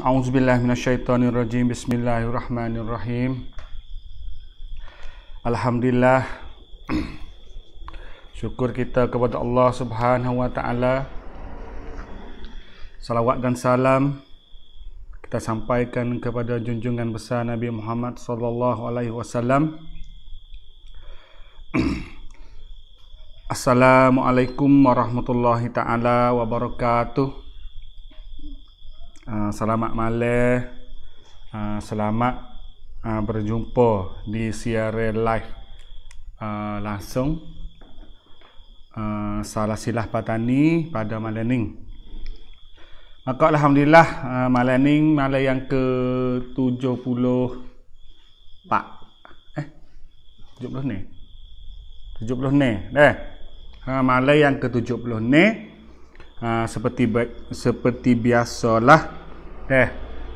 أعوذ بالله من الشيطان الرجيم بسم الله الرحمن الرحيم الحمد لله Syukur kita kepada Allah Subhanahu Wa Taala. Salawat dan salam kita sampaikan kepada junjungan besar Nabi Muhammad Sallallahu Alaihi Wasallam. Assalamualaikum warahmatullahi taala wabarakatuh. Ah, selamat malam. Ah, selamat ah, berjumpa di siaran live langsung salah silah patani pada malam ni. Maka alhamdulillah malam ni malam yang ke-70 Pak. Eh. 70 ni. 70 ni. Dah. Eh. Ha malam yang ke-70 ni uh, seperti seperti biasalah deh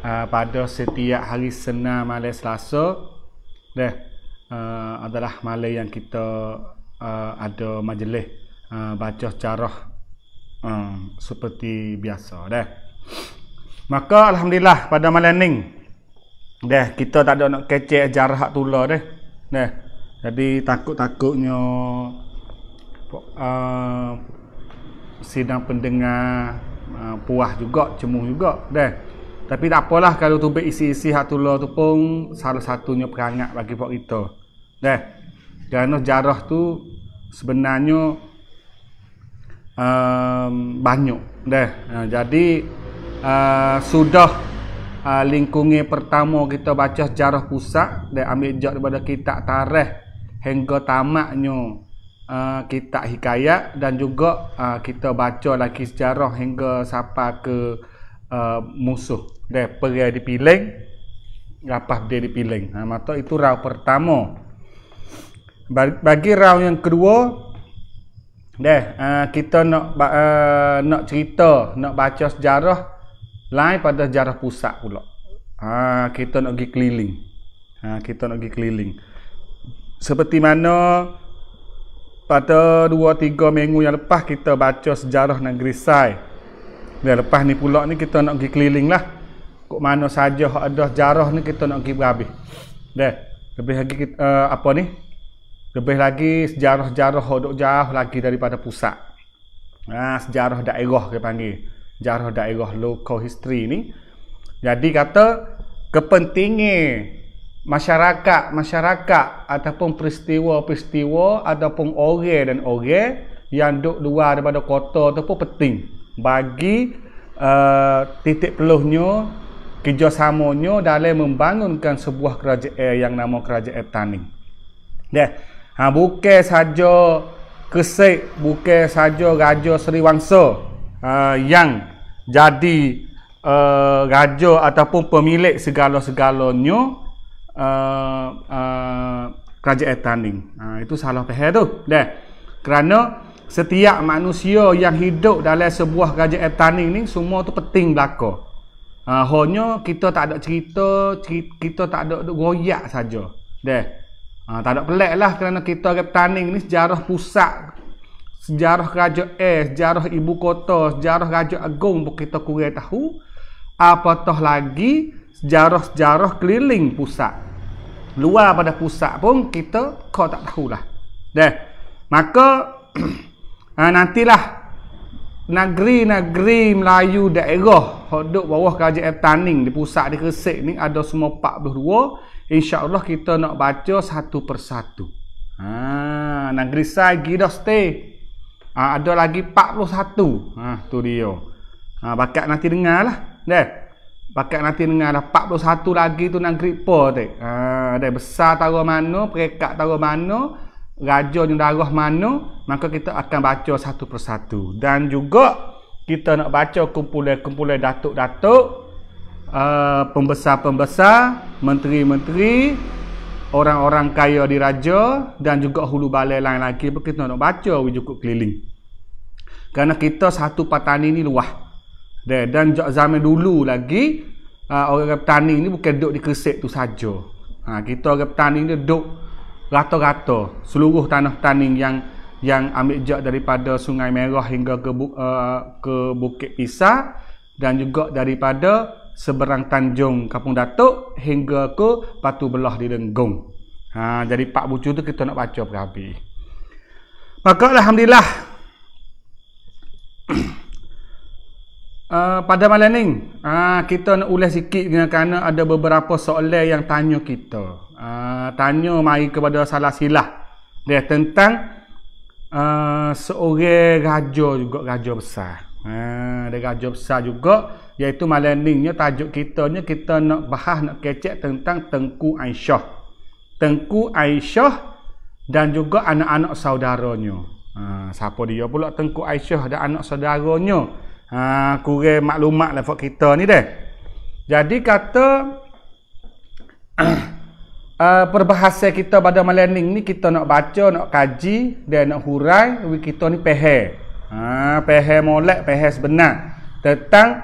uh, pada setiap hari senar malam Selasa deh uh, adalah malam yang kita uh, ada majlis uh, baca carah uh, seperti biasa deh maka alhamdulillah pada malam ni deh kita tak ada nak kecek jarah hak tula deh deh jadi takut-takutnya sidang pendengar uh, puah juga cemuh juga deh tapi tak apalah kalau tu isi-isi hak tu tu pun salah satunya perangat bagi pak kita deh Dan jarah tu sebenarnya um, banyak deh uh, jadi uh, sudah uh, lingkungan pertama kita baca sejarah pusat dan ambil jejak daripada kitab tarikh hingga tamaknya uh, kitab hikayat dan juga uh, kita baca lagi sejarah hingga sapa ke uh, musuh dan perai dipiling lepas dia dipiling ha, maka itu raw pertama bagi raw yang kedua deh uh, kita nak uh, nak cerita nak baca sejarah lain pada sejarah pusat pula ha, kita nak pergi keliling ha, kita nak pergi keliling seperti mana pada 2 3 minggu yang lepas kita baca sejarah negeri Sai. Dan lepas ni pula ni kita nak pergi keliling lah. Kok mana saja hak ada sejarah ni kita nak pergi berhabis. Dah, lebih lagi kita, uh, eh, apa ni? Lebih lagi sejarah-sejarah hak jauh lagi daripada pusat. Nah, ha, sejarah daerah kita panggil. Sejarah daerah local history ni. Jadi kata kepentingan masyarakat masyarakat ataupun peristiwa-peristiwa ataupun orang dan orang yang duduk luar daripada kota tu pun penting bagi uh, titik peluhnya kerjasamanya dalam membangunkan sebuah kerajaan yang nama kerajaan tani. Dah, ya, ha, bukan saja kesek, bukan saja raja Sri Wangsa uh, ha, yang jadi uh, raja ataupun pemilik segala-segalanya, uh, uh, kerajaan taning. Ha, ah, itu salah faham tu. Dah. Kerana setiap manusia yang hidup dalam sebuah kerajaan taning ni semua tu penting belaka. Ha, hanya kita tak ada cerita, cerita kita tak ada goyak saja. Dah. Ha, tak ada pelik lah kerana kita agak taning ni sejarah pusat sejarah raja eh, sejarah ibu kota, sejarah raja agung pun kita kurang tahu. Apatah lagi sejarah-sejarah keliling pusat luar pada pusat pun kita kau tak tahulah deh maka ha, nantilah negeri-negeri Melayu daerah hodok bawah kerajaan Taning di pusat di Kresik ni ada semua 42 Allah kita nak baca satu persatu ha negeri Sai Gidoste ha, ah, ada lagi 41 ha tu dia ha bakat nanti dengarlah deh Bakat nanti dengar lah 41 lagi tu nak gripa tu. Ha, dah besar taruh mana, perekat taruh mana, raja yang darah mana, maka kita akan baca satu persatu. Dan juga kita nak baca kumpulan-kumpulan datuk-datuk, uh, pembesar-pembesar, menteri-menteri, orang-orang kaya di raja dan juga hulu balai lain lagi pun kita nak baca wujud keliling. Kerana kita satu patani ni luah. Dan, dan zaman dulu lagi uh, orang petani ni bukan duduk di kesek tu saja. Ha, kita orang petani ni duduk rata-rata seluruh tanah petani yang yang ambil jejak daripada Sungai Merah hingga ke uh, ke Bukit Pisah dan juga daripada seberang Tanjung Kapung Datuk hingga ke Batu Belah di Renggong. Ha, jadi Pak Bucu tu kita nak baca berhabis. Maka Alhamdulillah. Uh, pada malam ni, uh, kita nak ulas sikit dengan kerana ada beberapa soalan yang tanya kita. Uh, tanya mari kepada salah silah. Dia tentang uh, seorang raja juga, raja besar. Uh, dia raja besar juga, iaitu malam ni, tajuk kita ni, kita nak bahas, nak kecek tentang Tengku Aisyah. Tengku Aisyah dan juga anak-anak saudaranya. Uh, siapa dia pula Tengku Aisyah dan anak saudaranya? ha, kurang maklumat lah kita ni deh. Jadi kata uh, eh, perbahasa kita pada malam ni kita nak baca, nak kaji dan nak hurai kita ni pehe. Ha, pehe molek, pehe sebenar tentang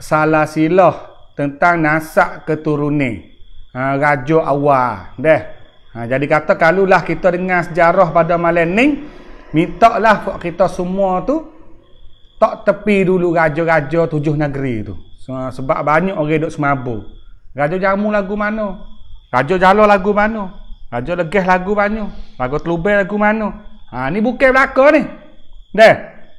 salah silah tentang nasak keturunan. Ha, raja awal deh. Ha, jadi kata kalulah kita dengar sejarah pada malam ni, mintaklah kita semua tu tak tepi dulu raja-raja tujuh negeri tu sebab banyak orang duk semabu raja jamu lagu mana raja jalo lagu mana raja legeh lagu mana lagu telubai lagu mana ha ni bukan belaka ni deh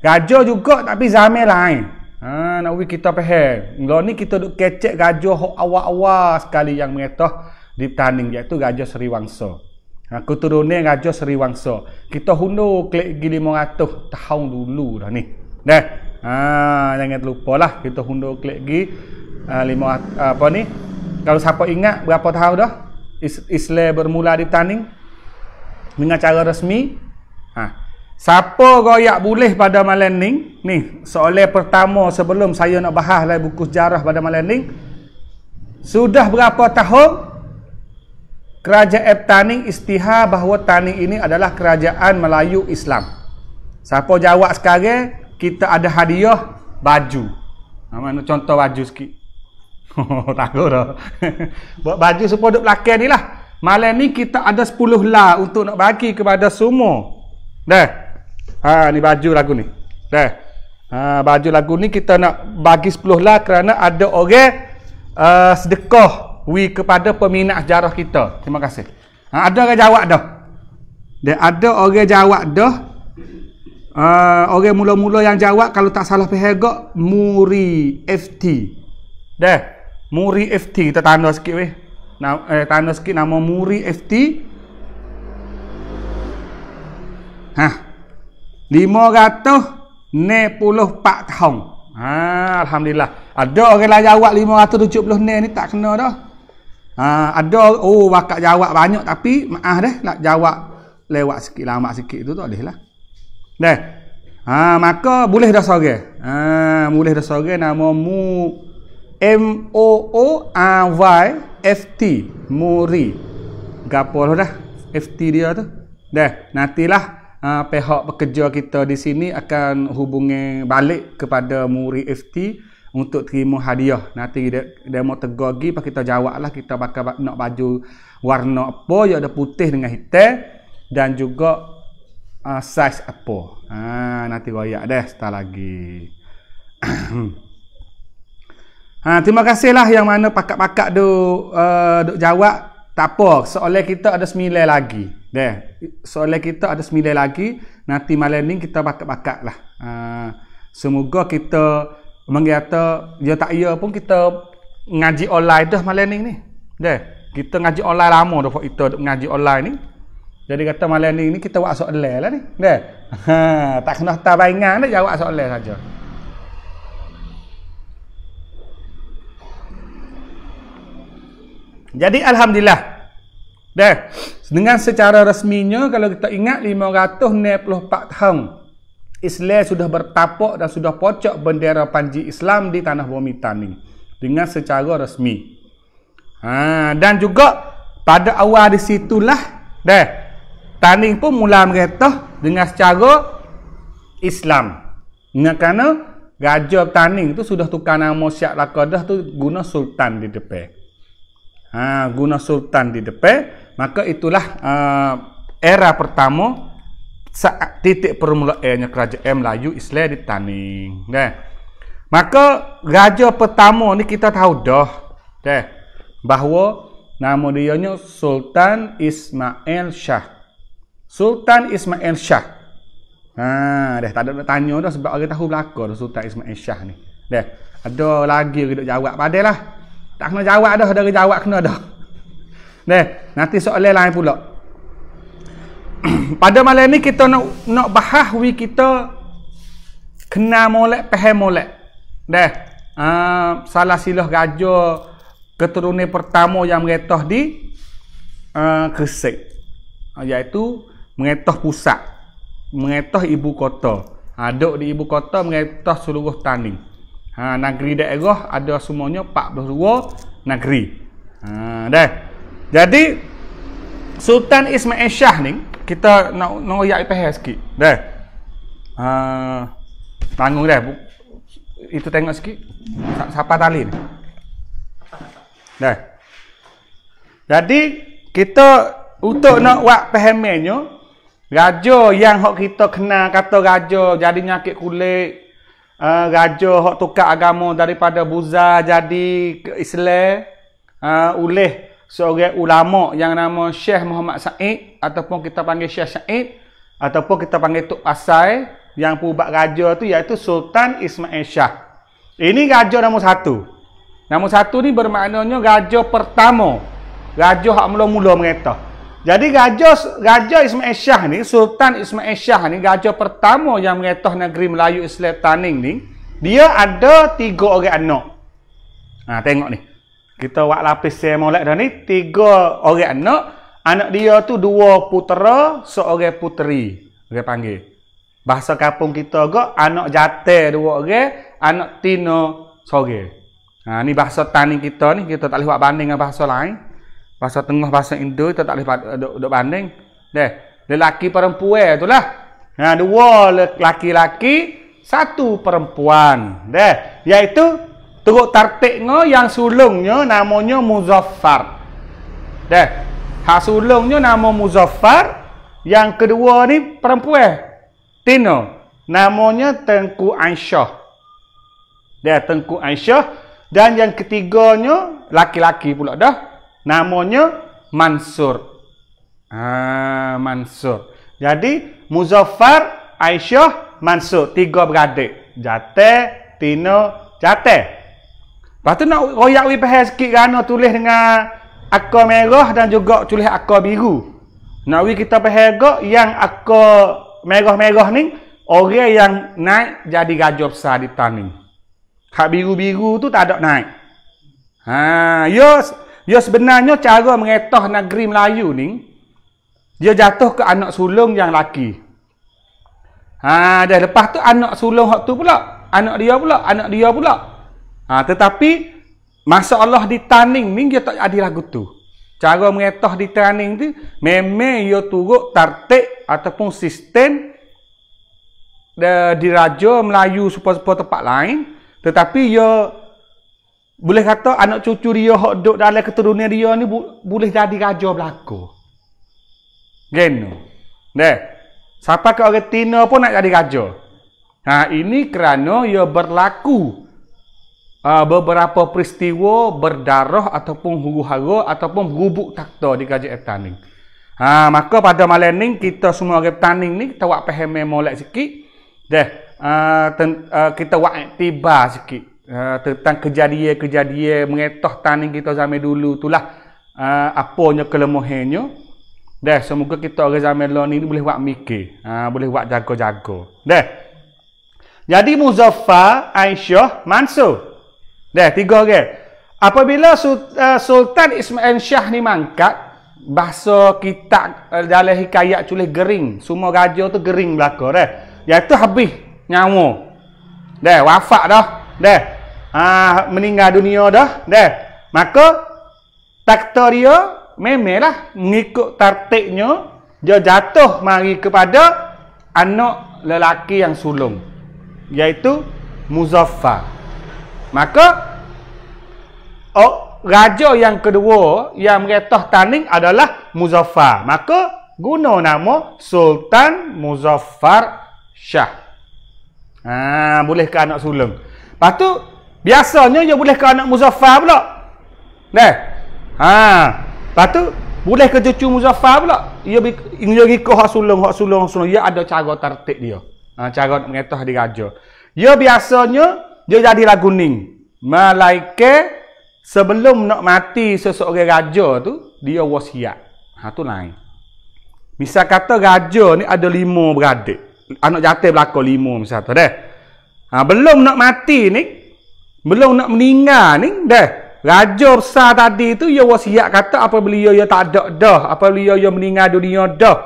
raja juga tapi zaman lain ha nak we kita faham lo ni kita duk kecek raja hok awal-awal sekali yang mengetah di taning iaitu raja Sriwangsa Ha, keturunan Raja Sriwangsa. Kita hundur klik 500 tahun dulu dah ni. Dah. Ha, jangan terlupa lah kita hundur klik lagi ha, lima apa ni. Kalau siapa ingat berapa tahun dah Islam bermula di Taning dengan cara resmi. Ha. Siapa goyak boleh pada malam ni? Ni, soalan pertama sebelum saya nak bahas lah buku sejarah pada malam ni. Sudah berapa tahun Kerajaan Taning istiha bahawa Taning ini adalah kerajaan Melayu Islam. Siapa jawab sekarang kita ada hadiah baju. Ha, contoh baju sikit. Oh, tak dah. Buat baju supaya duduk belakang ni lah. Malam ni kita ada 10 lah untuk nak bagi kepada semua. Dah. Ha, ni baju lagu ni. Dah. Ha, baju lagu ni kita nak bagi 10 lah kerana ada orang uh, sedekah wi kepada peminat sejarah kita. Terima kasih. Ha, ada orang jawab dah. Dan ada orang jawab dah. Uh, orang mula-mula yang jawab kalau tak salah faham muri FT. Dah. Muri FT kita tanda sikit weh. Na eh, tanda sikit nama muri FT. Lima ratus, puluh pak tahun. Ha, alhamdulillah. Ada orang lah jawab puluh ni ni tak kena dah. Ha, ada oh bakat jawab banyak tapi maaf dah nak jawab lewat sikit lama sikit tu tak boleh lah. Dah. Ha, maka boleh dah sorang. Ha, boleh dah sorang nama mu M O O A Y F T Muri. gapol lah dah? F T dia tu. Dah. Nantilah ha, pihak pekerja kita di sini akan hubungi balik kepada Muri F T untuk terima hadiah. Nanti dia, dia mau tegur lagi pak kita jawablah kita bakal nak baju warna apa yang ada putih dengan hitam dan juga uh, size apa. Ah, ha, nanti royak deh setelah lagi. ha, terima kasih lah yang mana pakat-pakat tu uh, eh, jawab. Tak apa, soalan kita ada semilai lagi. Deh, soalan kita ada semilai lagi. Nanti malam ni kita pakat-pakat lah. Uh, semoga kita mengata, ya tak ya pun kita ngaji online dah malam ni ni. Deh, kita ngaji online lama dah buat kita ngaji online ni. Jadi kata malam ni, ni kita buat soalan lah ni. Dah. Ha, tak kena hantar bayangan dah jawab soalan saja. Jadi alhamdulillah. Dah. Dengan secara resminya kalau kita ingat 564 tahun Islam sudah bertapak dan sudah pocok bendera panji Islam di tanah bumi tani dengan secara resmi. Ha, dan juga pada awal di situlah deh tanding pun mula meretah dengan secara Islam. Kerana raja tanding tu sudah tukar nama Syak Lakadah tu guna sultan di depan. Ha, guna sultan di depan, maka itulah uh, era pertama saat titik permulaannya kerajaan Melayu Islam di tanding. Okay. Maka raja pertama ni kita tahu dah okay, bahawa nama dia Sultan Ismail Shah. Sultan Ismail Shah. Ha, dah tak ada nak tanya dah sebab orang tahu belaka dah Sultan Ismail Shah ni. Dah. Ada lagi ke nak jawab padahlah. Tak kena jawab dah, dah jawab kena dah. Dah. Nanti soalan lain pula. Pada malam ni kita nak nak bahas wi kita kena molek pehe molek. Dah. Uh, salah silah gajo keturunan pertama yang meretah di uh, ha, Kesik. Uh, ha, iaitu mengetah pusat mengetah ibu kota ada di ibu kota mengetah seluruh tani ha, negeri daerah ada semuanya pak 42 negeri ha, dah. jadi Sultan Ismail Shah ni kita nak nak ayat IPH sikit dah uh, tanggung dah bu, itu tengok sikit siapa tali ni dah jadi kita untuk nak buat pahamannya Raja yang hok kita kenal kata raja jadi nyakit kulit. Uh, eh, raja hok tukar agama daripada buza jadi Islam. oleh uh, seorang ulama yang nama Syekh Muhammad Said ataupun kita panggil Syekh Said ataupun kita panggil Tok Asai yang perubat raja tu iaitu Sultan Ismail Shah. Ini raja nombor satu. Nombor satu ni bermaknanya raja pertama. Raja hak mula-mula mengetah. Jadi Raja Raja Ismail Shah ni, Sultan Ismail Shah ni raja pertama yang mengetah negeri Melayu Islam Taning ni, dia ada tiga orang anak. Ha tengok ni. Kita buat lapis saya semolek dah ni, tiga orang anak. Anak dia tu dua putera, seorang puteri. Dia panggil. Bahasa kampung kita agak, anak jatah dua orang, anak Tino, seorang. Ha, ni bahasa tani kita ni, kita tak boleh buat banding dengan bahasa lain bahasa tengah bahasa Indo tu tak boleh duk, duk banding deh lelaki perempuan itulah ha dua lelaki-laki satu perempuan deh iaitu teruk tartik yang sulungnya namanya Muzaffar deh ha sulungnya nama Muzaffar yang kedua ni perempuan Tino namanya Tengku Aisyah deh Tengku Aisyah dan yang ketiganya laki-laki pula dah namanya Mansur. Ah, Mansur. Jadi Muzaffar, Aisyah, Mansur, tiga beradik. Jate, Tino, Jate. Patu nak royak wi pahal sikit gano tulis dengan akar merah dan juga tulis akar biru. Nak wi kita pahal go yang akar merah-merah ni orang yang naik jadi gajo besar di tanah ni. Hak biru-biru tu tak ada naik. Ha, yo dia ya, sebenarnya cara mengetah negeri Melayu ni dia jatuh ke anak sulung yang laki. Ha dah lepas tu anak sulung hak tu pula, anak dia pula, anak dia pula. Ha tetapi masa Allah ditaning ni dia tak adil lagu tu. Cara mengetah ditaning tu memang dia turut tartik ataupun sistem eh, diraja Melayu supaya-supaya tempat lain tetapi dia boleh kata anak cucu dia hok duduk dalam keturunan dia ni bu, boleh jadi raja belaka. Geno. Neh. Siapa ke orang Tina pun nak jadi raja. Ha ini kerana ia berlaku uh, beberapa peristiwa berdarah ataupun huru-hara ataupun gubuk takta di Gajah Etaning. Ha maka pada malam ni kita semua orang Etaning ni kita buat pemahaman molek sikit. Deh, uh, ha, ten, uh, kita buat tiba sikit. Ha, tentang kejadian-kejadian mengetah tanah kita zaman dulu itulah uh, ha, apanya kelemahannya deh semoga kita orang zaman lo ini boleh buat mikir uh, boleh buat jago-jago deh jadi Muzaffa Aisyah Mansur deh tiga orang apabila Sultan Ismail Shah ni mangkat bahasa kita dalam eh, hikayat culih gering semua raja tu gering belaka deh iaitu habis nyawa deh wafat dah deh uh, meninggal dunia dah. deh. Maka takdir dia memelah mengikut tartiknya dia jatuh mari kepada anak lelaki yang sulung iaitu Muzaffa. Maka oh, raja yang kedua yang meretas tanding adalah Muzaffa. Maka guna nama Sultan Muzaffar Shah. Ah ha, boleh ke anak sulung. Lepas Biasanya dia boleh ke anak Muzaffar pula. Neh. Ha. Patu boleh ke cucu Muzaffar pula. Ia ia ikut hak sulung, hak sulung, hak sulung. Ia ada cara tertib dia. Ha, cara nak mengetah di raja. Ia biasanya dia jadi lagu ning. Malaike sebelum nak mati seseorang raja tu, dia wasiat. Ha tu lain. Misal kata raja ni ada lima beradik. Anak jatuh belakang lima misal tu deh. Ha, belum nak mati ni, belum nak meninggal ni dah. Raja besar tadi tu ya wasiat kata apa beliau ya tak ada dah, apa beliau ya meninggal dunia dah.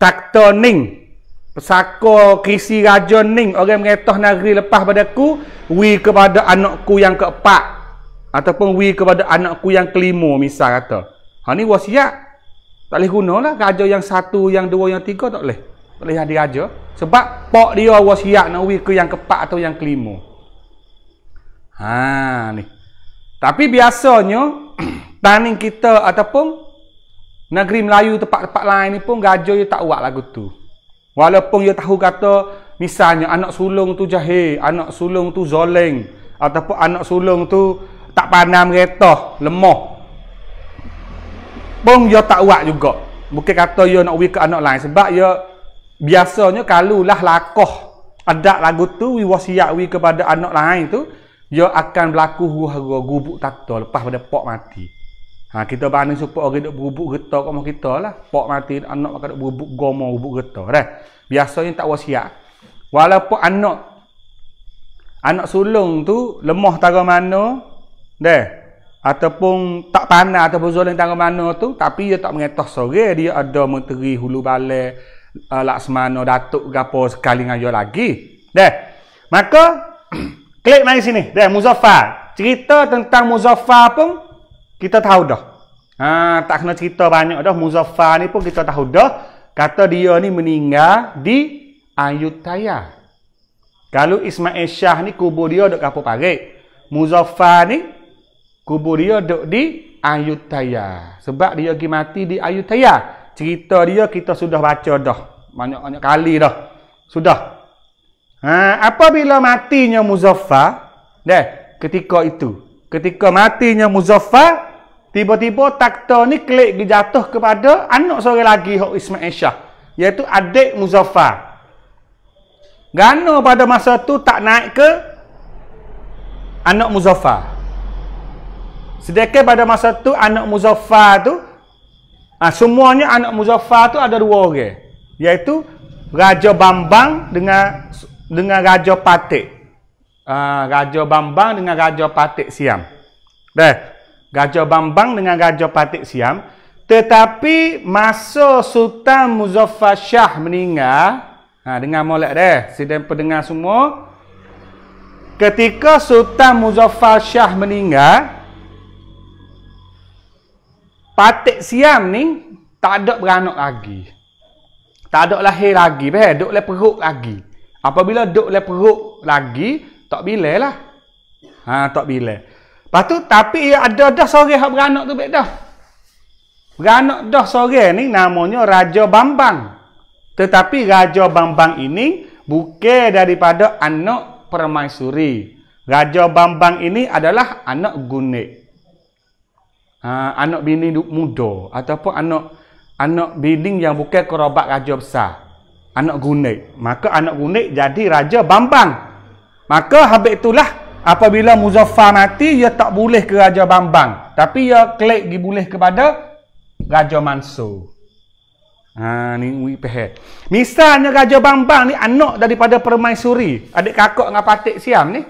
Tak toning. Pesako kisi raja ning orang mengetah negeri lepas padaku wi kepada anakku yang keempat ataupun wi kepada anakku yang kelima misal kata. Ha ni wasiat. Tak boleh gunalah raja yang satu, yang dua, yang tiga tak boleh. Tak boleh jadi raja sebab pak dia wasiat nak wi ke yang keempat atau yang kelima. Ha ni. Tapi biasanya tanin kita ataupun negeri Melayu tempat-tempat lain ni pun gajo dia tak buat lagu tu. Walaupun dia tahu kata misalnya anak sulung tu jahil, anak sulung tu zoleng ataupun anak sulung tu tak pandai kereta, lemah. Pun dia tak buat juga. Bukan kata dia nak wik ke anak lain sebab dia biasanya kalulah lakoh ada lagu tu wi wasiat wi kepada anak lain tu dia akan berlaku huru-hara gubuk takto lepas pada pok mati. Ha kita bani supaya orang duk bubuk getah kat rumah kita lah. pok mati anak makan duk berubuk goma berubuk getah dah. Biasanya tak wasiat. Walaupun anak anak sulung tu lemah tara mana dah ataupun tak pandai ataupun zolim tara mana tu tapi dia tak mengetah sore dia ada menteri hulu balai uh, eh, laksmana datuk gapo sekali dengan dia lagi dah maka Klik mari sini. Dah Muzaffar. Cerita tentang Muzaffar pun kita tahu dah. Ha, tak kena cerita banyak dah. Muzaffar ni pun kita tahu dah. Kata dia ni meninggal di Ayutthaya. Kalau Ismail Shah ni kubur dia dekat Kapur Parit. Muzaffar ni kubur dia dekat di Ayutthaya. Sebab dia pergi mati di Ayutthaya. Cerita dia kita sudah baca dah. Banyak-banyak kali dah. Sudah. Ha, apabila matinya Muzaffar, deh, ketika itu, ketika matinya Muzaffar, tiba-tiba takhta ni klik dijatuh kepada anak seorang lagi hak Ismail Syah, iaitu adik Muzaffar. Gano pada masa tu tak naik ke anak Muzaffar. Sedekah pada masa tu anak Muzaffar tu ah ha, semuanya anak Muzaffar tu ada dua orang, iaitu Raja Bambang dengan dengan Raja Patik. Uh, Raja Bambang dengan Raja Patik Siam. Baik, Raja Bambang dengan Raja Patik Siam. Tetapi masa Sultan Muzaffar Shah meninggal, ha, dengar molek deh, sedang pendengar semua. Ketika Sultan Muzaffar Shah meninggal, Patik Siam ni tak ada beranak lagi. Tak ada lahir lagi, beh, duk le perut lagi. Apabila duduk oleh perut lagi, tak bila lah. Ha, tak bila. Lepas tu, tapi ia ada dah sore yang beranak tu baik dah. Beranak dah sore ni namanya Raja Bambang. Tetapi Raja Bambang ini bukan daripada anak permaisuri. Raja Bambang ini adalah anak gunik. Ha, anak bini muda ataupun anak anak bini yang bukan kerobak raja besar anak gunik. Maka anak gunik jadi raja Bambang. Maka habis itulah apabila Muzaffar mati, ia tak boleh ke Raja Bambang. Tapi ia klik diboleh kepada Raja Mansur. Ha, ni wipeh. Misalnya Raja Bambang ni anak daripada Permaisuri. Adik kakak dengan Patik Siam ni.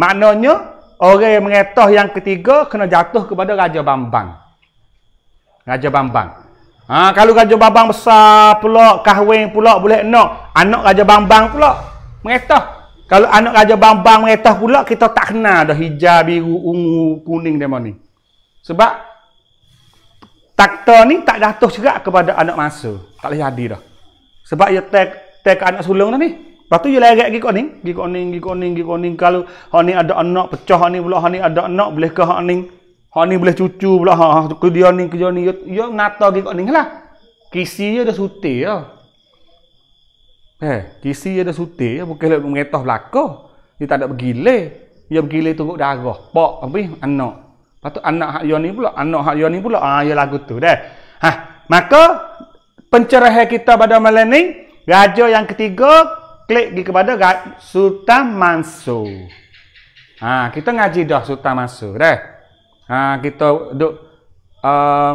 Maknanya, orang yang mengetah yang ketiga kena jatuh kepada Raja Bambang. Raja Bambang. Ha, kalau Raja Bambang besar pula, kahwin pula, boleh nak. Anak Raja Bambang pula. Meretah. Kalau anak Raja Bambang meretah pula, kita tak kenal dah hijau, biru, ungu, kuning dia ni. Sebab takta ni tak jatuh juga kepada anak masa. Tak boleh jadi dah. Sebab dia tak tak anak sulung dah ni. Lepas tu dia lerek pergi kat ni. Pergi kat ni, pergi kat ni, pergi kat ni. Kalau ni ada anak, pecah ni pula. ni ada anak, boleh ke ni? Ha ni boleh cucu pula. Ha, ha ke dia ni kerja ni. Ya, ya nata gi kat ni lah. Kisi dia dah sutil ya. Eh, kisi dia dah sutil ya. Bukan nak mengetah belaka. Dia tak ada bergile. Dia bergile tunggu darah. Pak, apa Anak. Lepas tu anak hak dia ni pula. Anak hak dia ni pula. Ha, ya lagu tu deh. Ha, maka pencerahan kita pada malam ni. Raja yang ketiga. Klik pergi kepada Sultan Mansur. Ha, kita ngaji dah Sultan Mansur deh ha, kita duk um,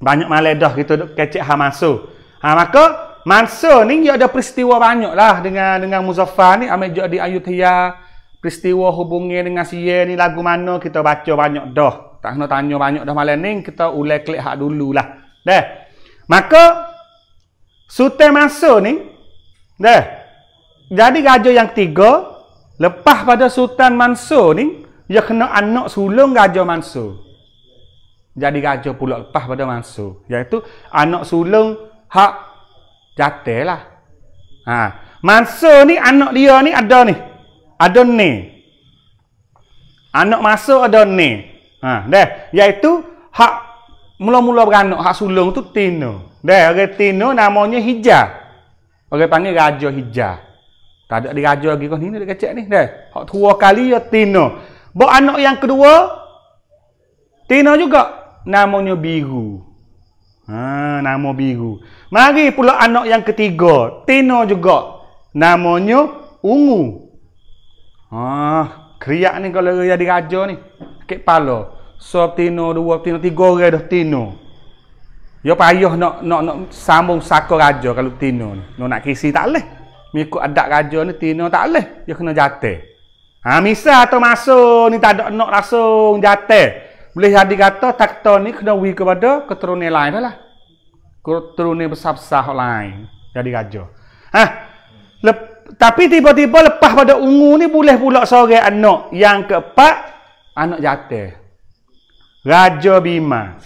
banyak maledah kita duk kecek ha masa ha maka masa ni dia ada peristiwa banyak lah dengan dengan Muzaffar ni ambil jadi Ayutthaya peristiwa hubungi dengan si ni lagu mana kita baca banyak dah tak nak tanya banyak dah malam ni kita ulai klik hak dulu lah deh maka sute masa ni deh jadi gajah yang tiga lepas pada Sultan Mansur ni ia ya kena anak sulung raja mansu Jadi raja pula lepas pada mansu. Iaitu anak sulung hak jatuh lah. Ha. Mansur ni anak dia ni ada ni. Ada ni. Anak mansu ada ni. Ha. Deh. Iaitu hak mula-mula beranak hak sulung tu Tino. Dah. Orang Tino namanya Hijah. Orang panggil Raja Hijah. Tak ada di Raja lagi kau ni. Dia kecek ni. Dah. Hak tua kali ya Tino. Tino. Bawa anak yang kedua, Tina juga. Namanya biru. Ha, nama biru. Mari pula anak yang ketiga, Tina juga. Namanya ungu. Ha, keriak ni kalau jadi raja ni. Sakit pala. So, Tina dua, Tina tiga orang dah Tina. Ya payah nak nak nak sambung sakur raja kalau Tina ni. Nak kisi tak boleh. Mengikut adat raja ni Tina tak boleh. Dia kena jatuh. Ha, misal atau masuk ni tak ada nak rasung jatuh. Boleh jadi kata takta ni kena wui kepada keturunan lain lah. Keturunan besar-besar lain. Jadi raja. Ha, lep, tapi tiba-tiba lepas pada ungu ni boleh pula sore anak. Yang keempat, anak jatuh. Raja Bima.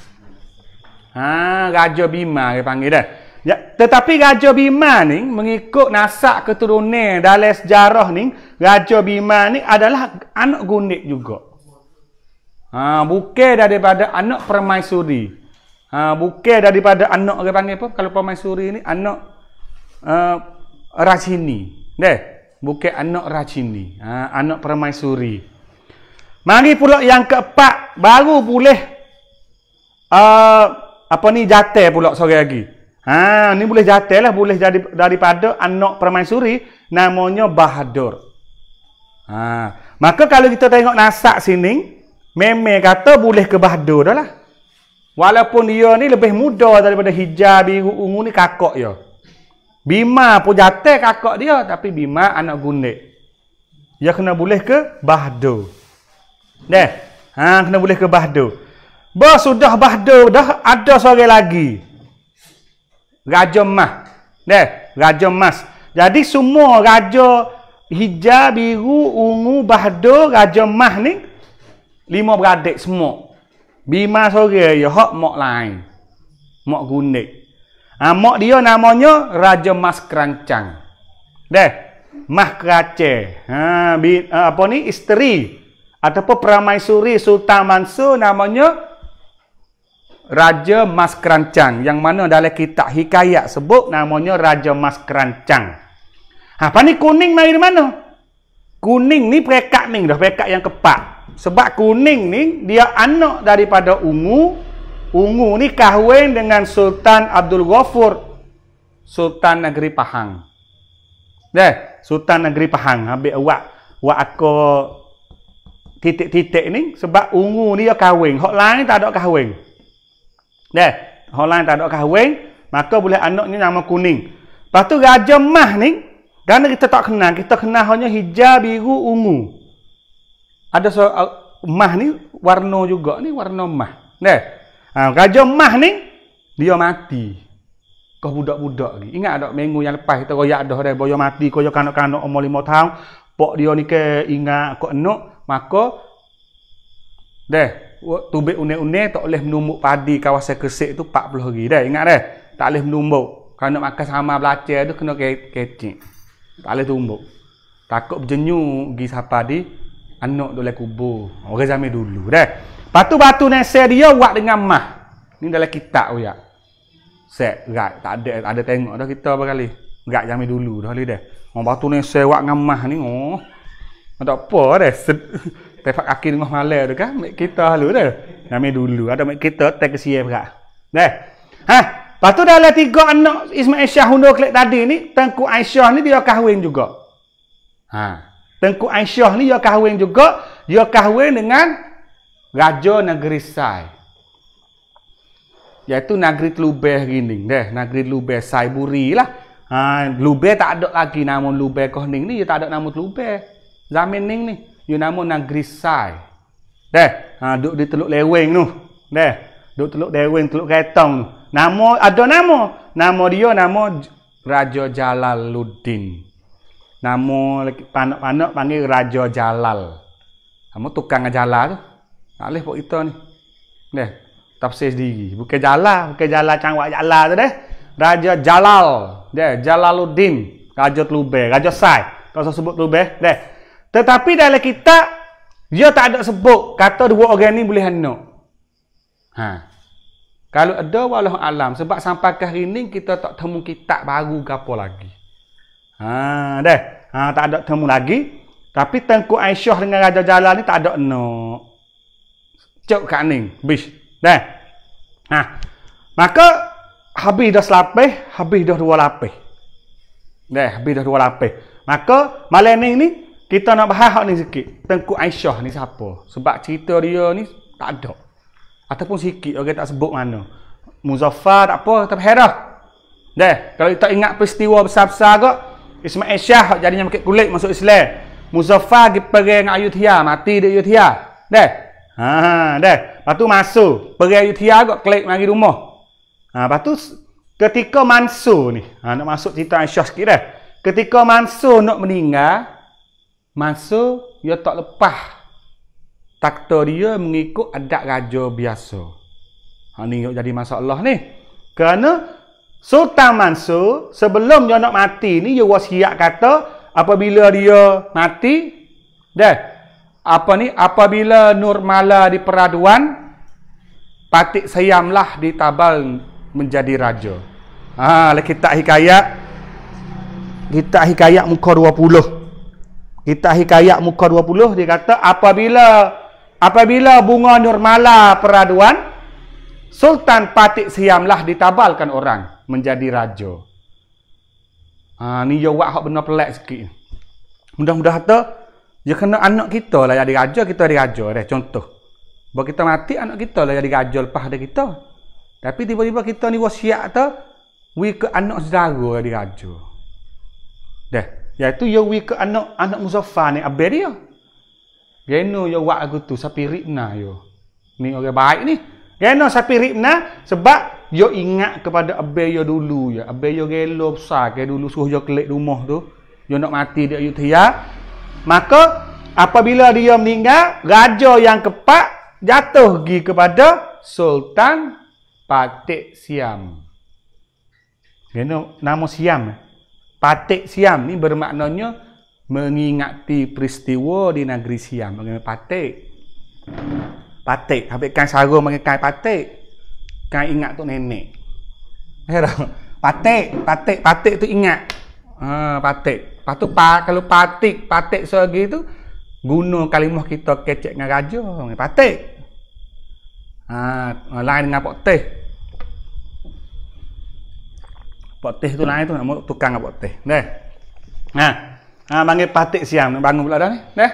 Ha, Raja Bima dia panggil dah. Ya, tetapi Raja Bima ni mengikut nasak keturunan dalam sejarah ni, Raja Bima ni adalah anak gunik juga. Ha, bukan daripada anak permaisuri. Ha, bukan daripada anak orang panggil apa? Kalau permaisuri ni anak uh, Rajini. Deh, bukan anak Rajini. Ha, anak permaisuri. Mari pula yang keempat baru boleh uh, apa ni jatuh pula sore lagi. Ha, ni boleh jatuh lah, boleh jadi daripada anak permaisuri namanya Bahadur. Ha, maka kalau kita tengok nasak sini, meme kata boleh ke Bahadur dah lah. Walaupun dia ni lebih muda daripada hijab biru ungu ni kakak dia. Bima pun jatuh kakak dia, tapi Bima anak gundik. Dia kena boleh ke Bahadur. Dah, ha, kena boleh ke Bahadur. Bah, sudah Bahadur dah ada seorang lagi. Raja Mas. Deh, Raja Mas. Jadi semua Raja Hijau, Biru, Ungu, Bahdo, Raja Mas ni lima beradik semua. Bima sore ya hok mok lain. mak gundik. Ha, ah, mok dia namanya Raja Mas Kerancang. Deh, Mah Kerace. Ha, bi, ah, apa ni? Isteri. Ataupun permaisuri Sultan Mansur namanya Raja Mas Kerancang yang mana dalam kitab hikayat sebut namanya Raja Mas Kerancang. Ha, apa ni kuning mari mana? Kuning ni perekat ni dah perekat yang kepak. Sebab kuning ni dia anak daripada ungu. Ungu ni kahwin dengan Sultan Abdul Ghafur Sultan Negeri Pahang. Deh, Sultan Negeri Pahang habis awak, wak aku titik-titik ni sebab ungu ni dia kahwin. Hak lain tak ada kahwin. Dah. Hal lain tak ada kahwin. Maka boleh anak ni nama kuning. Lepas tu Raja Mah ni. Kerana kita tak kenal. Kita kenal hanya hijau, biru, ungu. Ada so uh, Mah ni warna juga ni. Warna Mah. Dah. Ha, Raja Mah ni. Dia mati. Kau budak-budak ni, Ingat ada minggu yang lepas kita royak dah. dah boyo mati. Kau kanak-kanak umur lima tahun. Pak dia ni ke ingat kau enak. Maka. Dah tubik une-une tak boleh menumbuk padi kawasan kesik tu 40 hari dah ingat dah tak boleh menumbuk kalau nak makan sama belacar tu kena ke kecik tak boleh tumbuk takut berjenyu pergi sapa di anak tu boleh kubur orang zaman dulu dah batu-batu nasir dia buat dengan mah ni dalam kitab oh ya set right tak ada ada tengok dah kita berkali Gak jamin dulu dah ni dah. Orang batu ni sewa dengan mah ni. Oh. Tak apa dah. tepak kaki dengan malam tu kan mek kita lalu tu nama dulu ada mek kita tak kesian pula dah ha dah dalam tiga anak Ismail Syah undur kelak tadi ni Tengku Aisyah ni dia kahwin juga ha Tengku Aisyah ni dia kahwin juga dia kahwin dengan raja negeri Sai iaitu negeri Lubeh gini dah negeri Lubeh Saiburi lah ha Lubeh tak ada lagi namun Lubeh Kohning ni dia tak ada nama Lubeh Zamin ning ni, ni you nama negeri Sai. Deh, ha duk di Teluk Leweng tu. Deh, duduk Teluk Leweng, Teluk Gatong tu. Nama ada nama. Nama dia nama Raja Jalaluddin. Nama panak-panak panggil Raja Jalal. Kamu tukang jala tu. Tak boleh buat kita ni. Deh, tafsir sendiri. Bukan Jalal, bukan Jalal cangwak Jalal tu deh. Raja Jalal. Deh, Jalaluddin. Raja Tlubeh, Raja Sai. Kalau saya sebut Tlubeh, deh. Tetapi dalam kitab dia tak ada sebut kata dua orang ni boleh hanno. Ha. Kalau ada wallahu alam sebab sampai ke hari ni kita tak temu kitab baru ke apa lagi. Ha deh. Ha tak ada temu lagi. Tapi Tengku Aisyah dengan Raja Jalal ni tak ada no. Cuk kat ni. Bis. Dah. Ha. Maka habis dah selapih, habis dah dua lapih. Dah, habis dah dua lapih. Maka malam ni ni kita nak bahas hak ni sikit. Tengku Aisyah ni siapa? Sebab cerita dia ni tak ada. Ataupun sikit orang tak sebut mana. Muzaffar tak apa, tak herah. Dah, kalau kita ingat peristiwa besar-besar kok, Ismail Syah jadinya makin kulit masuk Islam. Muzaffar pergi pergi dengan Ayutthaya, mati di Ayutthaya. Dah. Ha, dah. Lepas tu masuk, pergi Ayutthaya kok klik mari rumah. Ha, lepas tu ketika Mansur ni, ha, nak masuk cerita Aisyah sikit dah. Ketika Mansur nak meninggal, masa ia tak lepas takta dia mengikut adat raja biasa. Ha ni jadi masalah ni. Kerana Sultan Mansur sebelum dia nak mati ni dia wasiat kata apabila dia mati dah apa ni apabila Nurmala di peraduan patik sayamlah ditabal menjadi raja. Ha kita hikayat kita hikayat muka 20. Kita akhir muka 20 dia kata apabila apabila bunga normala peraduan Sultan Patik Siamlah ditabalkan orang menjadi raja. Ha, ni dia buat hak benda pelak sikit. Mudah-mudahan kata dia kena anak kita lah jadi raja, kita jadi raja. Dah, contoh. Bila kita mati, anak kita lah jadi raja lepas dari kita. Tapi tiba-tiba kita ni wasiat tu, we ke anak saudara jadi raja. Dah, Iaitu yo wi ke anak anak Muzaffar ni abel dia. Geno yo wak aku tu sapi ribna yo. Ni orang baik ni. Geno sapi ribna sebab yo ingat kepada abel yo dulu ya. Abel yo gelo besar ke dulu suruh yo kelik rumah tu. Yo nak mati dia yo tia. Maka apabila dia meninggal, raja yang keempat jatuh gi kepada Sultan Patik Siam. Geno nama Siam. Eh? Patik Siam ni bermaknanya mengingati peristiwa di negeri Siam mengenai patik. Patik, habis kain sarung mengenai kain patik. Kain ingat tu nenek. Hera, patik, patik, patik tu ingat. Ha, patik. Lepas tu pa, kalau patik, patik segi tu guna kalimah kita kecek dengan raja, patik. Ha, lain dengan pok teh teh tu lain tu nak nama tukang apa teh. Neh. Nah, Ha mangi patik siang bangun pula dah ni. Neh.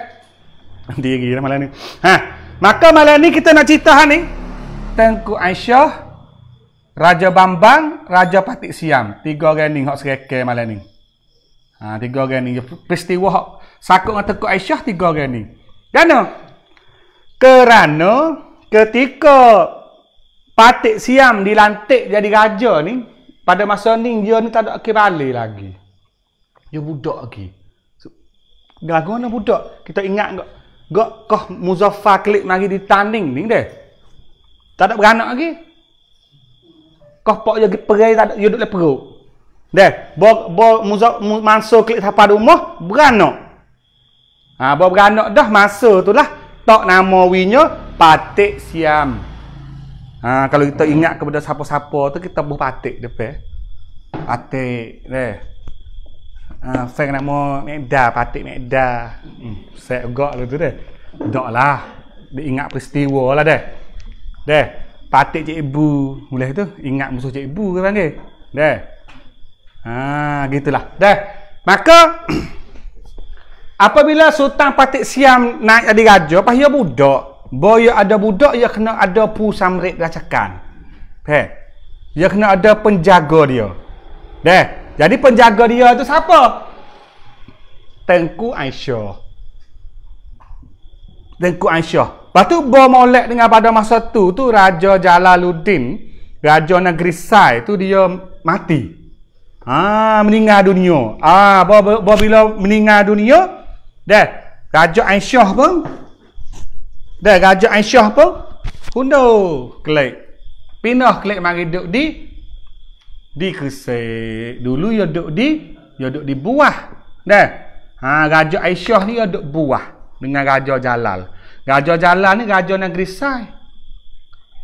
Diri dah malam ni. Nah, Maka malam ni kita nak cerita ni. Tengku Aisyah Raja Bambang, Raja Patik Siam. Tiga orang ni hok sereke malam ni. Ha, tiga orang ni peristiwa hok sakut dengan Tengku Aisyah tiga orang ni. Kerana kerana ketika Patik Siam dilantik jadi raja ni, pada masa ni dia ni tak ada ke balik lagi. Dia budak lagi. Gagal mana budak? Kita ingat enggak? Gak kah Muzaffar klik mari di tanding ni deh. Tak ada beranak lagi. Kah pak dia pergi tak ada dia duduk le perut. Deh, bo bo Muzaf Manso klik sampai rumah beranak. Ha, bo beranak dah masa tu lah. Tak nama winya Patik Siam. Ha, kalau kita ingat kepada siapa-siapa tu kita buh patik depan. Patik deh. Ah, ha, uh, fen nama meda, patik meda. Hmm, set gak lu lah tu deh. Dak lah. Dia ingat peristiwa lah deh. Deh, patik cik ibu mulai tu ingat musuh cik ibu ke panggil. Deh. Ha, gitulah. Deh. Maka apabila Sultan Patik Siam naik jadi raja, pas dia budak, Boyo ada budak ia kena ada pu samrit racakan. He. Ia kena ada penjaga dia. Deh. Jadi penjaga dia tu siapa? Tengku Aisyah. Tengku Aisyah. Lepas tu bo molek dengan pada masa tu tu Raja Jalaluddin, Raja Negeri Sai tu dia mati. Ah, meninggal dunia. Ah, bo, bo, bo bila meninggal dunia, deh, Raja Aisyah pun dan Raja Aisyah pun Hundo Kelik Pindah kelik mari duduk di Di kesek Dulu ya duduk di Ya duduk di buah Dan ha, Raja Aisyah ni ya duduk buah Dengan Raja Jalal Raja Jalal ni Raja Negeri Sai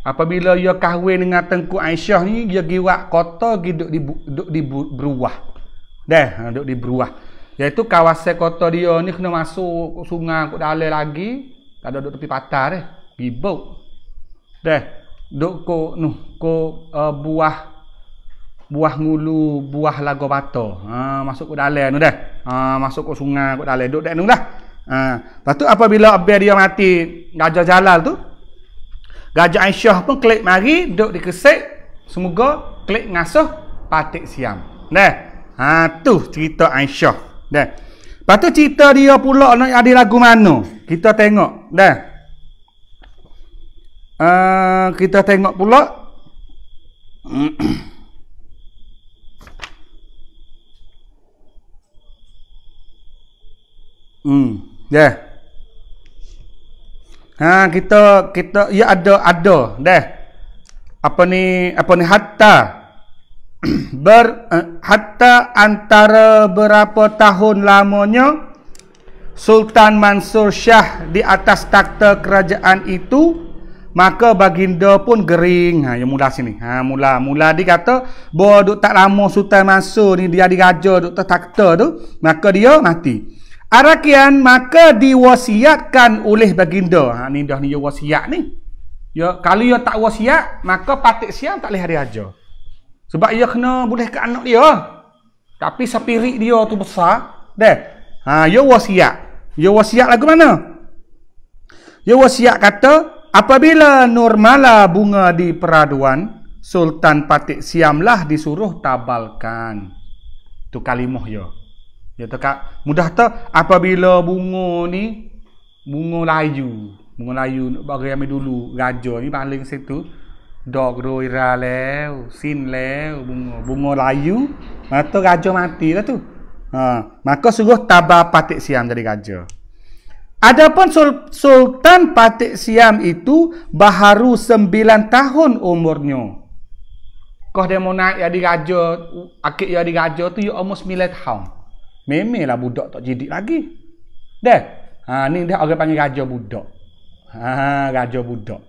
Apabila ia kahwin dengan Tengku Aisyah ni Dia pergi buat kota Dia duduk di, duduk di beruah Dah, ha, duduk di beruah Iaitu kawasan kota dia ni kena masuk sungai ke dalam lagi tak ada duduk tepi patah deh. Bibuk. Deh. Duduk ko nu ko uh, buah buah ngulu, buah lago bato. Ha, masuk ke dalam nu deh. Ha, masuk ke sungai ke dalam. Duduk deh nu lah. Ha, lepas tu apabila abah dia mati, gajah jalal tu. Gajah Aisyah pun klik mari duduk dikesek. Semoga klik ngasuh patik siam. Deh. Ha tu cerita Aisyah. Deh. Lepas tu cerita dia pula nak ada lagu mana? Kita tengok dah. Uh, kita tengok pula. hmm, dah. Ha kita kita ya ada ada dah. Apa ni apa ni hatta ber, eh, hatta antara berapa tahun lamanya Sultan Mansur Shah di atas takhta kerajaan itu maka baginda pun gering ha yang mula sini ha mula mula dia kata bodoh tak lama sultan mansur ni dia diraja duk takhta tu maka dia mati arakian maka diwasiatkan oleh baginda ha ni dah ni wasiat ni ya kalau dia tak wasiat maka patik siang tak hari diraja sebab ia kena boleh ke anak dia. Tapi sapirik dia tu besar. Dah. Ha, ia ya wasiat. Ia ya wasiat lagu mana? Ia ya wasiat kata, apabila normala bunga di peraduan, Sultan Patik Siamlah disuruh tabalkan. Tu kalimah ya. Ya tu mudah tak apabila bunga ni bunga layu, bunga layu bagaimana dulu raja ni paling situ ดอกโรยราแล้วสิ้นแล้วบุงบุงลายุมาตัวกาจอมาตีแล้วทุกอ่ามาก็สุกตับาปฏิสยามจากกาจอ lah ha, Adapun Sultan Patik Siam itu baharu sembilan tahun umurnya. Kau dia mau naik ya di gajo, akik ya di gajo tu ya umur sembilan tahun. Memeh lah budak tak lagi. Dah, ha, ni dah orang panggil gajo budak. Ha, gajo budak.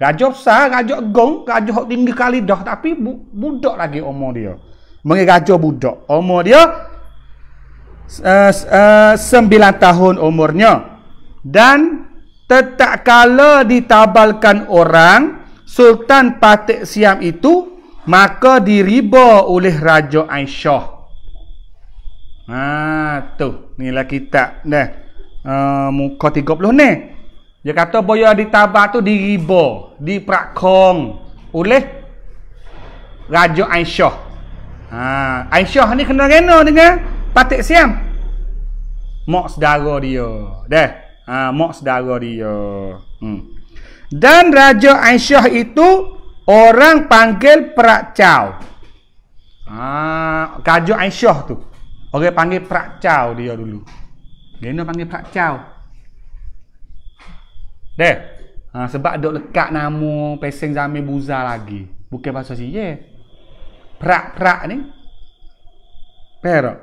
Raja besar, raja gong, raja yang tinggi kali dah. Tapi bu, budak lagi umur dia. Mereka raja budak. Umur dia uh, uh, sembilan tahun umurnya. Dan tetap kala ditabalkan orang, Sultan Patik Siam itu, maka diriba oleh Raja Aisyah. Ha, tu. Inilah kitab. Nah, uh, eh, muka 30 ni. Dia kata boyo di Tabah tu diriba, diprakom oleh Raja Aisyah. Ha, Aisyah ni kena rena dengan Patik Siam. Mak sedara dia. Dah. Ha, mak sedara dia. Hmm. Dan Raja Aisyah itu orang panggil Prakcau. Ha, Raja Aisyah tu. Orang panggil Prakcau dia dulu. Dia panggil Prakcau. Prakcau. Deh. Ha, sebab dok lekat nama Peseng Zamir Buza lagi. Bukan bahasa si ye. Prak-prak ni. Perak.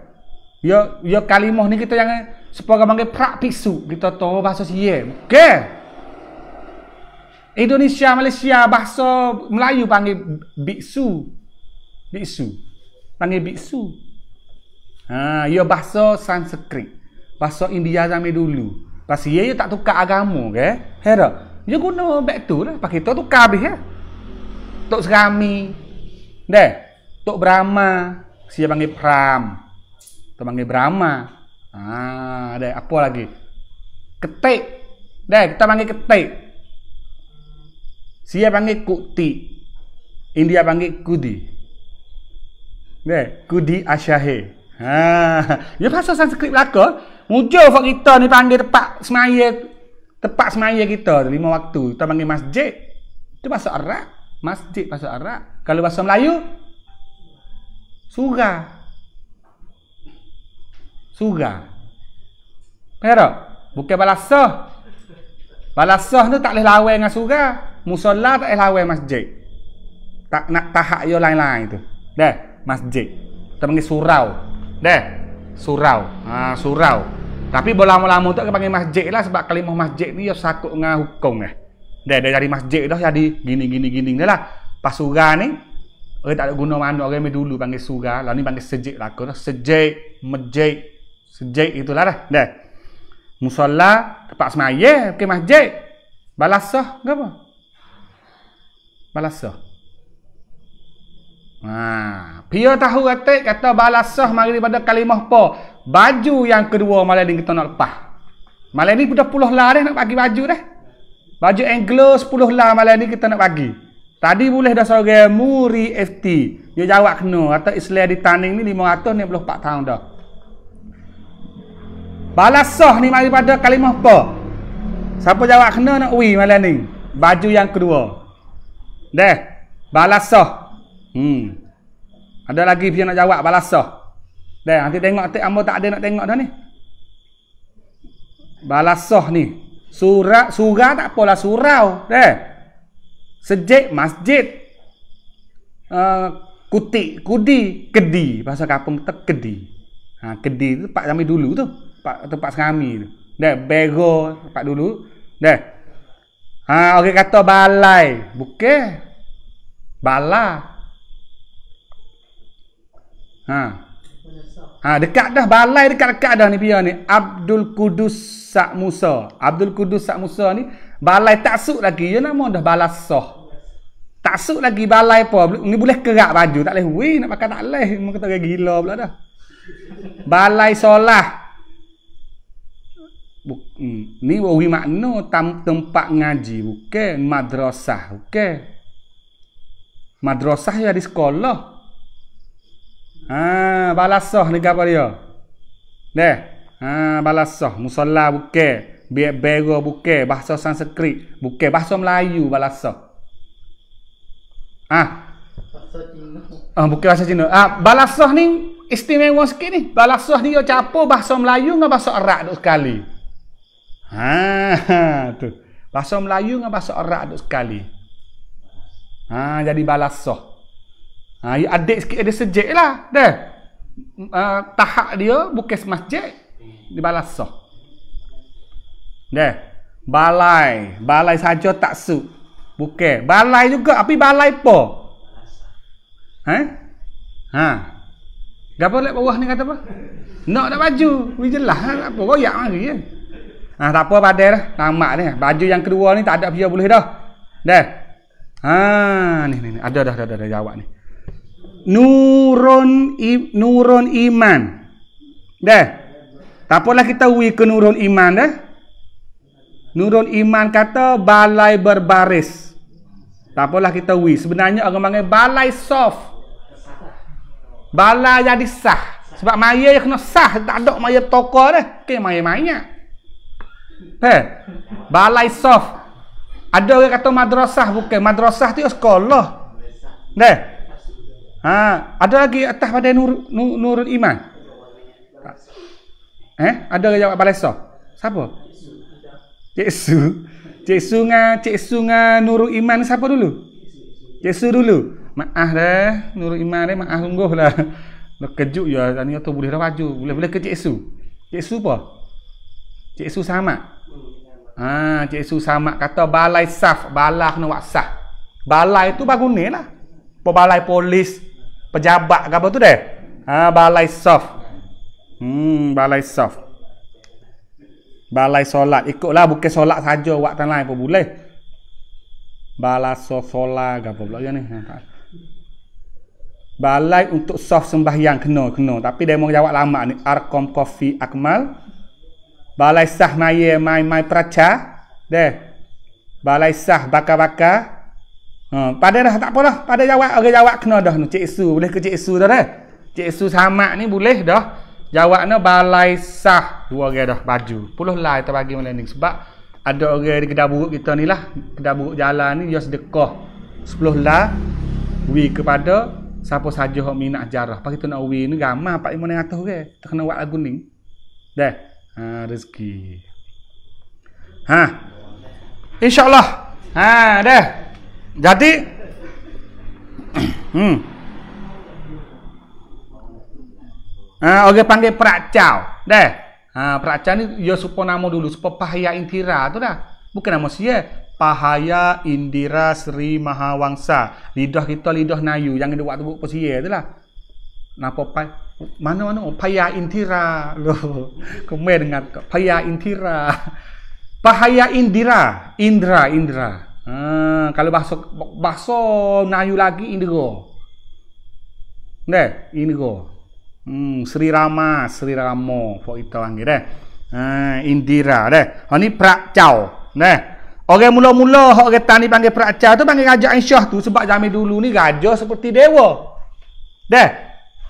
Yo yo kalimah ni kita yang eh, sepoga panggil prak pisu. Kita tahu bahasa si ye. Okay. Indonesia, Malaysia, bahasa Melayu panggil biksu. Biksu. Panggil biksu. Ha, yo bahasa Sanskrit. Bahasa India zaman dulu. Pasal dia, tak tukar agama ke. Hera. Dia guna back to lah. Pakai tu tukar habis ya. Tok serami. Deh. Tok Brahma. Siapa panggil Pram. Tok panggil Brahma. Ah, deh. Apa lagi? Ketik. Deh. Kita panggil ketik. Siapa panggil Kukti. India panggil Kudi. Deh. Kudi Asyahe. Ha. Ah. Dia pasal Sanskrit belakang. Mujur fak kita ni panggil tempat semaya tempat semaya kita lima waktu. Kita panggil masjid. Itu bahasa Arab. Masjid bahasa Arab. Kalau bahasa Melayu surah. Surah. Kenapa tak? Bukan balasah. Balasah tu tak boleh lawan dengan surah. Musola tak boleh lawan masjid. Tak nak tahak yo lain-lain tu. Dah, masjid. Kita panggil surau. Dah surau. Ha, surau. Tapi berlama-lama tu panggil masjid lah sebab kalimah masjid ni ya sakut dengan hukum eh. Dah dah dari masjid dah jadi gini gini gini dah lah. Pas ni orang tak ada guna mana orang ni dulu panggil surau, lah ni panggil sejik lah kena sejik, masjid, sejik itulah dah. Dah. Musalla tempat semaya ke masjid. Balasah ke apa? Balasah. Ha, pia tahu ratik kata balasah mari daripada kalimah apa? Baju yang kedua malam ni kita nak lepas. Malam ni sudah puluh lah dah nak bagi baju dah. Baju Anglo 10 lah malam ni kita nak bagi. Tadi boleh dah seorang muri FT. Dia jawab kena Kata Islam di taning ni 564 tahun dah. Balasah ni mari pada kalimah apa? Siapa jawab kena nak wi malam ni? Baju yang kedua. Dah. Balasah. Hmm. Ada lagi dia nak jawab balasah. Dah, nanti tengok tak ambo tak ada nak tengok dah ni. Balasah ni. Surat surau tak apalah surau. Dah. Sejid masjid. Uh, kutik kudi kedi bahasa kampung tak kedi. Ha kedi tu pak kami dulu tu. Pak tempat kami tu. Dah bego pak dulu. Dah. Ha orang okay, kata balai. Bukan. Bala. Ha. Ha dekat dah balai dekat-dekat dah ni pia ni. Abdul Kudus Sak Musa. Abdul Kudus Sak Musa ni balai tak suk lagi. Ya nama dah balasah. Tak suk lagi balai apa? Ni boleh kerak baju, tak leh wei nak makan tak leh. Memang kata orang gila pula dah. Balai solah. Buk, hmm, ni wui makna tam, tempat ngaji, bukan okay? madrasah, bukan. Okay? Madrasah ya di sekolah. Ha, balasoh nikah pariyo. Deh, ha, balasoh musalla buke, bego buke, bahasa Sanskrit buke, bahasa Melayu balasoh. Ah, bahasa Cina, bukan bahasa Cina. Ah, uh, ah, balasoh ni istimewa sikit ni. Balasoh ni yo bahasa Melayu ngan bahasa Arab duk sekali. Ha, tu. Bahasa Melayu ngan bahasa Arab duk sekali. Ha, jadi balasoh. Ha, ya adik sikit ada sejek lah. Dah. Uh, tahak dia bukan masjid, Dia balas sah. Dah. Balai. Balai saja tak su, Bukan. Balai juga. Tapi balai apa? Ha? Ha? Gapa lek bawah ni kata apa? Nak nak baju. Wi jelas ha? apa royak mari lah ya. Ha tak apa padah dah. Lama ni. Baju yang kedua ni tak ada pihak boleh dah. Dah. Ha ni ni ni. Ada dah ada, dah, dah jawab ni nurun nurun iman. Dah. Tak apalah kita wui ke nurun iman dah. Nurun iman kata balai berbaris. Tak apalah kita wui. Sebenarnya orang panggil balai soft. Balai jadi sah. Sebab maya yang kena sah. Tak ada maya toko dah. Okay, maya-maya. Heh. Balai soft. Ada orang kata madrasah bukan. Madrasah tu sekolah. Dah. Ha, ada lagi atas pada nur, nur, nurul iman. Eh, ada lagi jawab balasa. Siapa? Cik Su. Cik Su dengan Cik Su Nurul Iman siapa dulu? Cik Su dulu. Maaf dah, Nurul Iman ni maaf sungguh lah. Kejut ya, tadi tu boleh dah baju. Boleh-boleh ke Cik Su. Cik Su apa? Cik Su sama. Ah, ha, Cik Su sama kata balai saf, balah kena waksah. Balai tu bangun ni lah. Balai polis, pejabat ke apa tu deh. Ha, balai saf. Hmm, balai saf. Balai solat. Ikutlah bukan solat saja buat tanah lain pun boleh. Balai solat ke apa pula ni. Ha, Balai untuk saf sembahyang kena kena tapi dia mau jawab lama ni Arkom Kofi Akmal Balai sah mai mai mai praca deh Balai sah baka-baka Ha, pada dah tak apalah. Pada jawab orang jawab kena dah Cik Su. Boleh ke Cik Su dah dah? Cik Su Samak ni boleh dah. Jawabnya balai sah dua orang dah baju. Puluh lah kita bagi malam ni sebab ada orang di kedai buruk kita ni lah. Kedai buruk jalan ni dia sedekah. Sepuluh lah wi kepada siapa saja yang minat jarah. Pak kita nak wi ni ramah Pak Imam yang atas orang. Kita kena buat lagu ni. Dah. Ha, rezeki. Ha. Allah. Ha, dah. Jadi hmm. Eh, uh, orang panggil peracau. Dah. Ha, uh, peracau ni yo supo nama dulu, supo Pahaya Indira tu dah. Bukan nama sia. Pahaya Indira Sri Mahawangsa. Lidah kita lidah Nayu yang dia waktu buku sia tu lah. Napa pai? Mana mana oh, Pahaya Indira. Lo. Kemen dengar Pahaya Indira. Pahaya Indira, Indra, Indra. Ha, kalau bahasa bahasa Melayu lagi indigo. Neh, indigo. Hmm, Sri Rama, Sri Rama. for itu lagi deh. Ha, Indira deh. Ha ni Pracau, neh. Orang mula-mula orang tani panggil Pracau tu panggil Raja Aisyah tu sebab zaman dulu ni raja seperti dewa. Deh.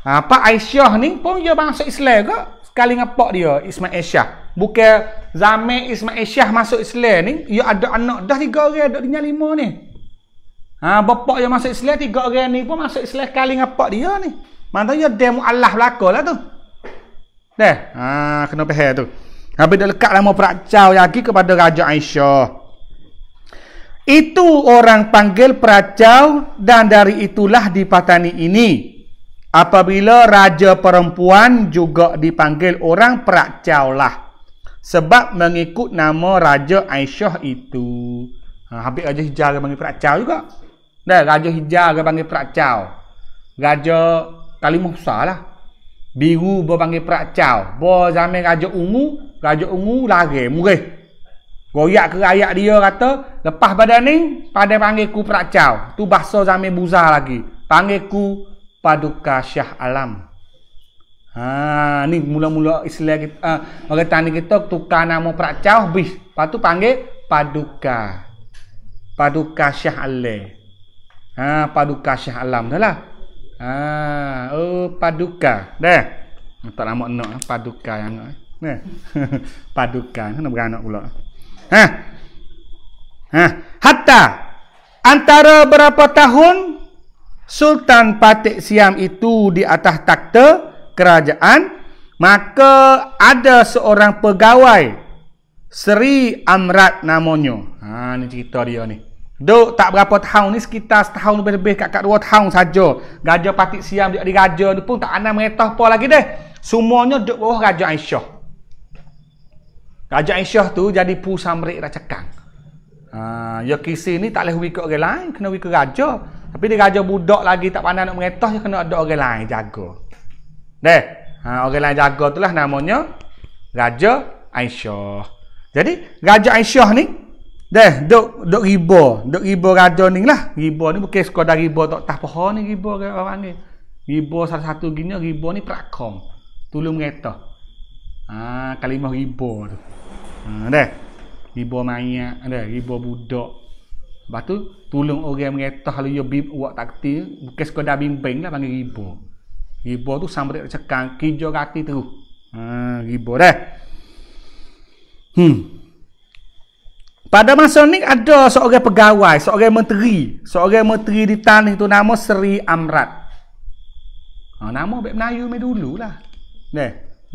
Apa ha, Aisyah ni pun dia bangsa Islam ke? Sekali ngapak dia Ismail Aisyah. Bukan Zamir Ismail Syah masuk Islam ni, ia ya ada anak dah tiga orang, ada dia lima ni. Ha, bapak yang masuk Islam tiga orang ni pun masuk Islam kali dengan pak dia ni. Maksudnya dia mu'allah belakang lah tu. Dah, ha, kena faham tu. Habis dia lekat mau peracau lagi kepada Raja Aisyah. Itu orang panggil peracau dan dari itulah di patani ini. Apabila raja perempuan juga dipanggil orang peracau lah sebab mengikut nama Raja Aisyah itu. Ha, habis Raja Hijal dia panggil Peracau juga. Dah Raja hijau dia panggil Peracau. Raja Kalimah Besar lah. Biru dia panggil Peracau. Bo zaman Raja Ungu, Raja Ungu lari, murih. Goyak ke rakyat dia kata, lepas badan ni, pada panggil ku Peracau. Tu bahasa zaman Buzar lagi. Panggil ku Paduka Syah Alam. Ah, ni mula-mula istilah kita uh, orang tani kita tukar nama pracau bis. Patu panggil paduka. Paduka Syah Alam. Ha paduka Syah Alam dah lah, Ha oh paduka. Dah. Oh, tak nama nak eh. paduka yang nak. Nah. Eh. paduka kan nak beranak pula. Ha. Ha hatta antara berapa tahun Sultan Patik Siam itu di atas takhta kerajaan maka ada seorang pegawai Seri Amrat namanya. Ha ini cerita dia ni. Duk tak berapa tahun ni sekitar setahun lebih-lebih kat kat dua tahun saja. Gajah patik siam dia di gajah tu pun tak ana meretah apa lagi deh. Semuanya duk bawah Raja Aisyah. Raja Aisyah tu jadi pu samrik dah cekang. Ha ya kisi ni tak boleh wikok orang lain kena wikok raja. Tapi dia raja budak lagi tak pandai nak meretah dia ya kena ada orang lain jaga deh ha, orang lain jaga itulah namanya raja Aisyah jadi raja Aisyah ni deh dok dok riba dok riba raja ni lah riba ni bukan sekadar riba tak tak paha ni riba ke orang ni riba salah satu gini riba ni prakom tulung ngeta ha, kalimah riba tu ha, deh riba maya, deh riba budak batu tulung orang yang kalau lalu ia ya buat takti, bukan sekadar bimbing lah panggil ribu. Gibo tuh sampai cekang kijok kaki tu, Nah, ha, gibo deh. Hmm. Pada masa ni ada seorang pegawai, seorang menteri, seorang menteri di tanah itu nama Seri Amrat. Oh, nama Bek Melayu ni dulu lah. Nah,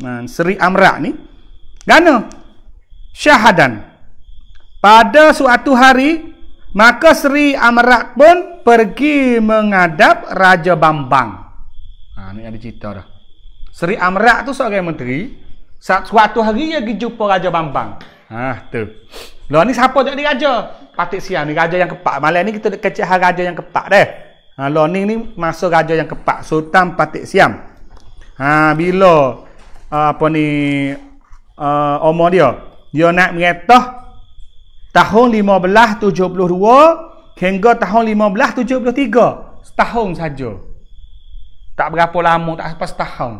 ha, Seri Amrat ni. Gana? Syahadan. Pada suatu hari, maka Seri Amrat pun pergi menghadap Raja Bambang. Ha, ini ada cerita dah. Seri Amrak tu seorang menteri. Saat Suatu hari dia pergi jumpa Raja Bambang. Ha, tu. Loh, ni siapa jadi raja? Patik siam. ni raja yang kepak. Malam ni kita nak kecil hal raja yang kepak deh. Ha, loh, ni ni masa raja yang kepak Sultan Patik Siam. Ha, bila ah, apa ni uh, umur dia? Dia nak mengetah tahun 1572 hingga tahun 1573. Setahun saja. Tak berapa lama, tak sampai setahun.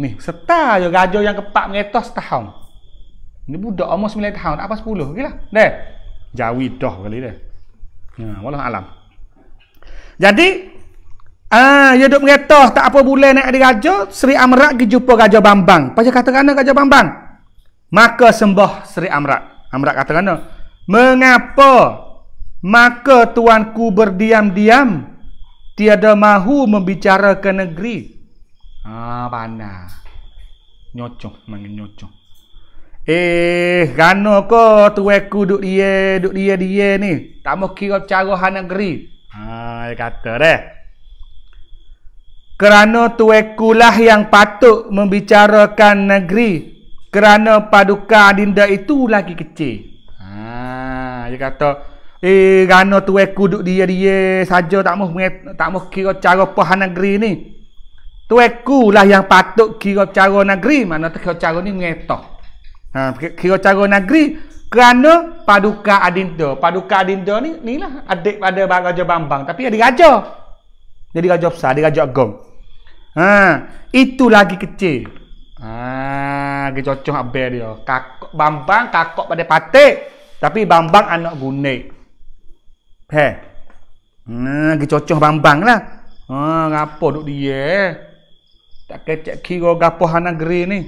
Ni, setah je raja yang keempat mengetah setahun. Ini budak umur sembilan tahun, tak apa sepuluh. Okey lah. Dah. Jawi dah kali dah. Ya, ha, walau alam. Jadi, ah, dia duduk mengetah tak apa boleh naik di raja, Sri Amrak pergi jumpa raja Bambang. Pasal kata kena raja Bambang? Maka sembah Sri Amrak. Amrak kata kena. Mengapa maka tuanku berdiam-diam tiada mahu membicarakan negeri. Ha, panas. nyocok, mangin nyocok. Eh, kano ko tuweku duk dia, duk dia dia ni. Tak mau kira cara han negeri. Ha, kata deh. Kerana tuweku lah yang patut membicarakan negeri. Kerana paduka adinda itu lagi kecil. Ha, dia kata, Eh rana tu eku eh, duk dia-dia saja tak mau tak mau kira cara pahan negeri ni. Tu eku eh, lah yang patut kira cara negeri mana tu kira cara ni mengetah. Ha kira cara negeri kerana paduka adinda. Paduka adinda ni ni lah adik pada raja Bambang tapi dia raja. Jadi raja besar, dia raja agung. Ha itu lagi kecil. Ha ge cocok abel dia. Kakak Bambang kakak pada patik tapi Bambang anak gunek. He. Hmm, gecocoh bambang lah. Ha, ah, hmm, ngapo duk dia? Eh? Tak kecek kira gapo hana geri ni.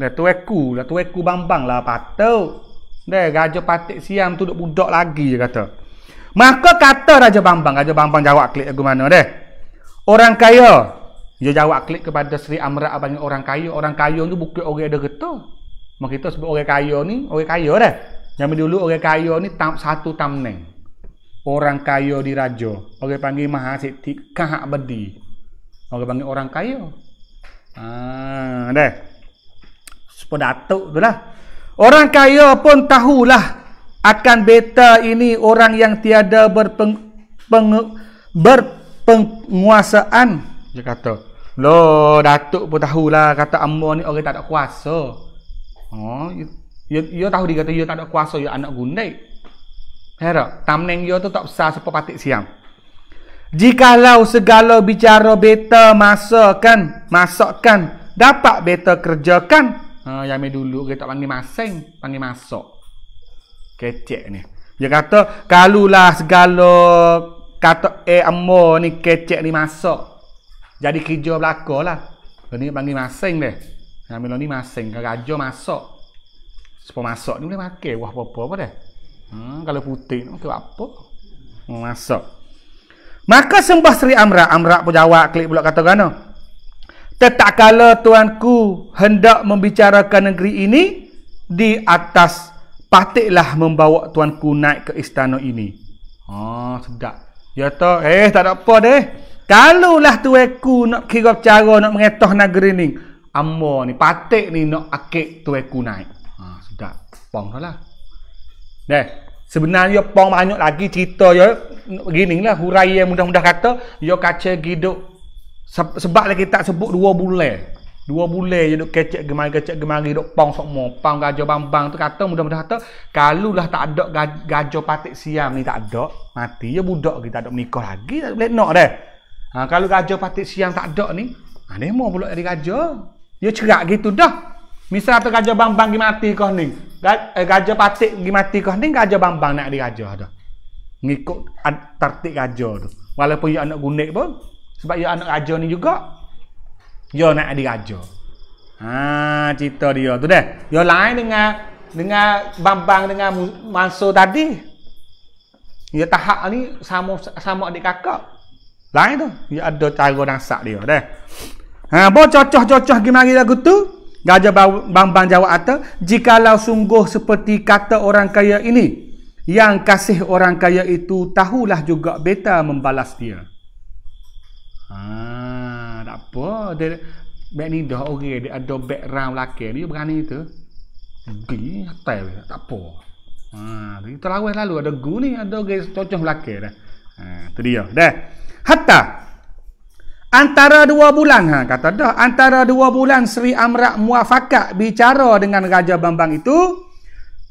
Lah tu aku, lah tu aku bambang lah patut. Dah gajah patik siang tu duk budak lagi dia kata. Maka kata Raja Bambang, Raja Bambang jawab klik aku mana deh. Orang kaya. Dia jawab klik kepada Sri Amra abang orang kaya. Orang kaya tu bukan orang ada getah. Maka kita sebut orang kaya ni, orang kaya dah. Zaman dulu orang kaya ni tam, satu tamneng orang kaya di raja orang panggil mahasik di kahak bedi orang panggil orang kaya ah deh sepo datuk tu lah orang kaya pun tahulah akan beta ini orang yang tiada berpeng, peng, berpenguasaan dia kata lo datuk pun tahulah kata ambo ni orang tak ada kuasa oh ya, ya, ya tahu dia kata dia ya tak ada kuasa dia anak gundai Hera, tamneng yo tu tak besar sepo patik siang. Jikalau segala bicara beta masakan, masakkan, dapat beta kerjakan. Ha, yang ambil dulu, kita tak panggil masing, panggil masak. Kecek ni. Dia kata, kalulah segala kata eh ammo ni kecek ni masak. Jadi kerja belakang lah. Ini panggil masing deh. Yang ambil ni masing, kerja masak. Sepo masak ni boleh pakai, wah apa-apa deh. Apa Hmm, kalau putih nak okay, apa? Masak. Maka sembah Sri Amra, Amra pun jawab klik pula kata kana. Tetak kala tuanku hendak membicarakan negeri ini di atas patiklah membawa tuanku naik ke istana ini. Ah, oh, sedap. Ya tu, eh tak ada apa deh. Kalulah tuanku nak kira cara nak mengetah negeri ini. Amma ni patik ni nak akik tuanku naik. Ah, oh, sedap. Pong lah. Nah, sebenarnya pong banyak lagi cerita ya. lah, hurai yang mudah-mudah kata, ya kaca giduk sebab lagi tak sebut dua bulan. Dua bulan je duk kecek gemari kecek gemari duk pong sok mo pong gajo bambang tu kata mudah-mudah kata kalau lah tak ada gajo patik siam ni tak ada mati ya budak kita ada nikah lagi tak boleh nak deh. Ha, kalau gajo patik siam tak ada ni ane mau pula jadi gajo. Ya cerak gitu dah. Misal tu gajo bambang gi mati kau ni. Raja eh, Patik pergi mati kau ni Raja Bambang nak di Raja tu. Ngikut tertik Raja tu. Walaupun ia ya anak gunik pun. Sebab ia ya anak Raja ni juga. Ia ya nak di Raja. Ha, cerita dia tu deh. Dia lain dengan dengan Bambang dengan Mansur tadi. Ia tahap ni sama sama adik kakak. Lain tu. Ia ada cara nasak dia deh. Ha, bo cocoh-cocoh gimana lagu tu? Gajah Bang Bang jawab kata, jikalau sungguh seperti kata orang kaya ini, yang kasih orang kaya itu tahulah juga beta membalas dia. Ha, tak apa. Dia, Bek ni dah orang okay. dia ada background lelaki dia berani itu. Gi, hatai tak apa. Ha, kita terlalu lalu ada guni ada orang cocok lelaki dah. Ha, tu dia. Dah. Hatta Antara dua bulan, ha, kata dah. Antara dua bulan Sri Amrak muafakat bicara dengan Raja Bambang itu,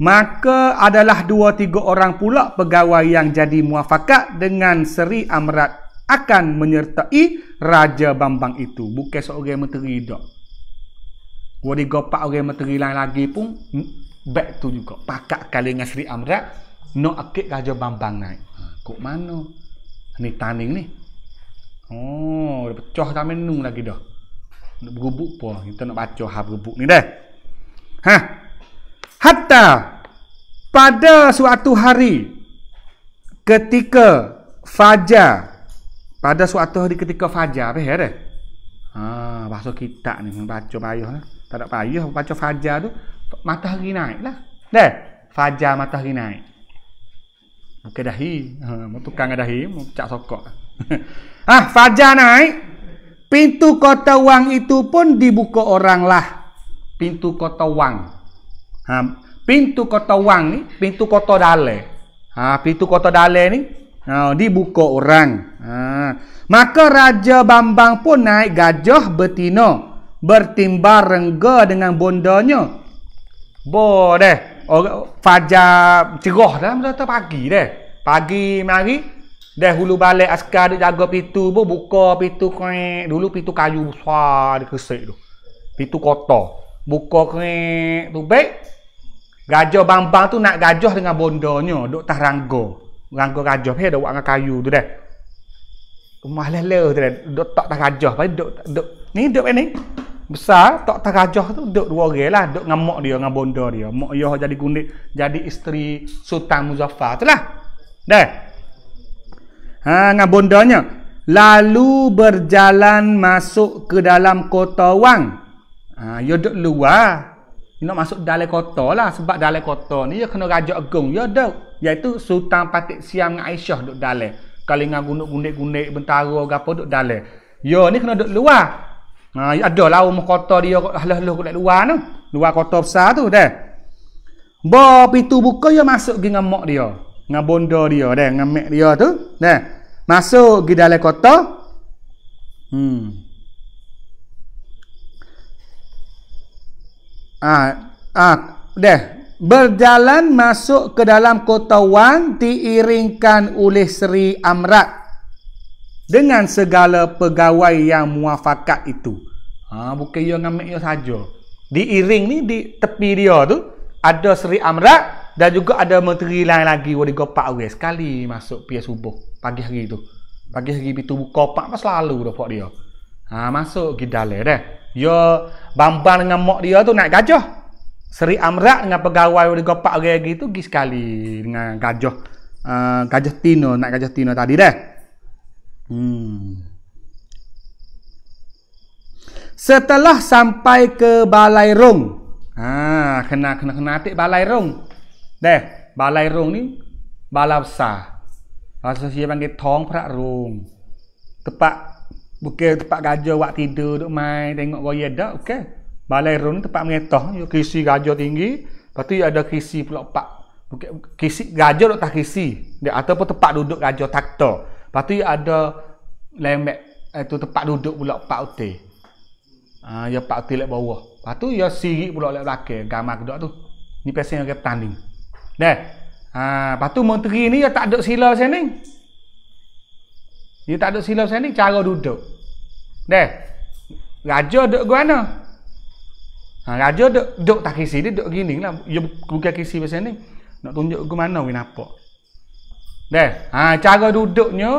maka adalah dua tiga orang pula pegawai yang jadi muafakat dengan Sri Amrat akan menyertai Raja Bambang itu. Bukan seorang menteri dah. Wadi gopak orang menteri lain lagi pun, hmm, back tu juga. Pakat kali dengan Sri Amrat, nak akik Raja Bambang naik. Ha, kok mana? Ini taning ni. Oh, dah pecah sampai nung lagi dah. Nak bergebuk apa? Kita nak baca hal bergebuk ni dah. Ha? Hatta pada suatu hari ketika fajar pada suatu hari ketika fajar apa ya dah? Ha, bahasa kita ni baca payah lah. Tak ada payah baca fajar tu mata matahari naik lah. Dah. Fajar mata matahari naik. Mungkin dahi, ha, tukang dahi, mau cak sokok. ah fajar naik pintu kota wang itu pun dibuka orang lah pintu kota wang ha, pintu kota wang ni pintu kota dale ha, pintu kota dale ni ha, dibuka orang ha. maka raja bambang pun naik gajah betina bertimbar rengga dengan bondanya boleh Fajar cerah dah masa pagi dah. Pagi mari Dah hulu balik askar dia jaga pintu pun buka pintu kuek. Dulu pintu kayu besar dia kesek tu. Pintu kotor. Buka kuek tu baik. Gajah bambang tu nak gajah dengan bondonya. Duk tah rangga. Rangga gajah. Hei dah buat dengan kayu tu dah. Rumah leleh tu dah. Duk tak tah gajah. Pada duk, Ni duk ni. Besar tak tah tu duk dua orang lah. Duk dengan mak dia, dengan bonda dia. Mak dia jadi gundik. Jadi isteri Sultan Muzaffar tu lah. Dah ha, dengan bondanya lalu berjalan masuk ke dalam kota Wang ha, ya duduk luar dia nak masuk dalam kota lah sebab dalam kota ni dia kena raja agung ya duduk iaitu Sultan Patik Siam dengan Aisyah duduk dalam kalau dengan gunik-gunik bentara apa duduk dalam ya ni kena duduk luar ha, ya ada lah rumah kota dia halah halah kat luar tu luar kota besar tu dah Bob itu buka ya masuk dengan mak dia dengan bonda dia dan dengan mak dia tu nah masuk ke dalam kota hmm ah ah deh berjalan masuk ke dalam kota Wan diiringkan oleh Sri Amrat dengan segala pegawai yang muafakat itu ha, bukan dia dengan dia saja diiring ni di tepi dia tu ada Sri Amrat dan juga ada menteri lain lagi wali gopak orang sekali masuk pia subuh pagi hari itu pagi hari pintu buka pak pas lalu dah pak dia ha masuk ke dalam dah yo bamban dengan mak dia tu naik gajah Seri Amrat dengan pegawai wali gopak orang lagi tu pergi sekali dengan gajah uh, gajah tino nak gajah tino tadi dah hmm setelah sampai ke Balai Rung. Ha, kena kena kena atik Balai Rung. แดกบาลายโรงนี้บาลาสาบาลาเสียบังเกตท้องพระโรงตปะบุเกตปะกาจวะทีเดือดมาแตงกวยเดะโอเคบาลายโรงตปะเมตโตยคิสิกาจอทิ้งกี้ปัตติอาดคิสิปลอกปะบุเกคิสิกาจอตักคิสิเดะอัตโตปตปะดูดกาจอทักโตปัตติอาดแลมเมตุตปะดูดปลอกปะอุติอ่าอย่าปักตีเล็บบัวปัตุอย่าซีกิบุลอเล็บรักเกะกามากระดอตุนี่เป็นเสียงเก็บตันดิ้ง Dah. Ha, lepas tu menteri ni dia tak ada sila macam ni. Dia tak ada sila macam ni cara duduk. Dah. Raja duduk ke mana? Ha, raja duduk, duduk tak kisi dia duduk gini lah. Dia bukan kisi macam ni. Nak tunjuk ke mana ni apa? Dah. Ha, cara duduknya.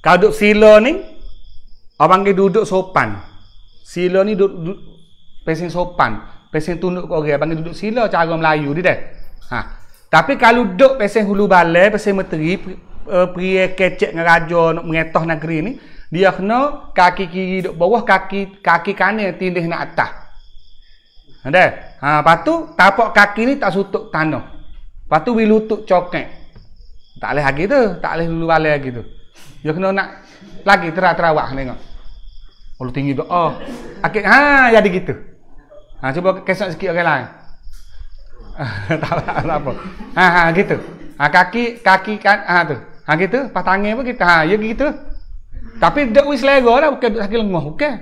Kalau duduk sila ni. Orang panggil duduk sopan. Sila ni duduk, duduk pesen sopan. Pesen tunduk ke orang. Panggil duduk sila cara Melayu dia dah. Ha. Tapi kalau duduk pesen hulu balai, pesen menteri, uh, eh, pria kecek dengan raja nak mengetah negeri ni, dia kena kaki kiri duduk bawah, kaki kaki kanan tindih nak atas. Ada? Ha, lepas tu, tapak kaki ni tak sutuk tanah. Lepas tu, wilutuk coket. Tak boleh lagi tu. Tak boleh hulu balai lagi tu. Dia kena nak lagi terawak-terawak. Tengok. Kalau tinggi tu, oh. Akhir, ha, jadi gitu. Ha, cuba kesok sikit orang lain. Lah, apa ha, ha gitu ha, kaki kaki kan ha tu ha gitu patangnya pun kita ha ya gitu tapi dak wis lego lah bukan duk sakit lenguh okey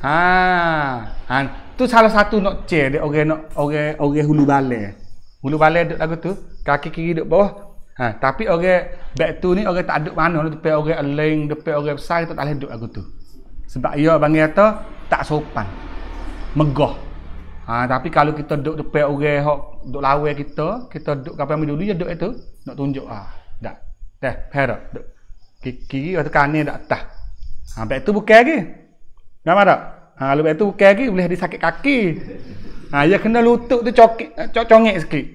ha ha tu salah satu nak che dia orang nak orang orang hulu bale hulu bale duk lagu tu kaki kiri duk bawah ha tapi orang back tu ni orang tak duk mana nak depan orang aling depan orang besar tak boleh duk lagu tu sebab ia ya, bang kata tak sopan megah Ha, tapi kalau kita duduk depan orang hok duduk lawan kita, kita duduk kapan ambil dulu je duduk itu, nak tunjuk ah. Dak. Teh, pera. Kiki atau kanan dak atas. Ha, baik tu bukan lagi. Nama tak? Ha, kalau baik tu bukan lagi boleh disakit kaki. Ha, dia kena lutut tu cokit, eh, cok congek sikit.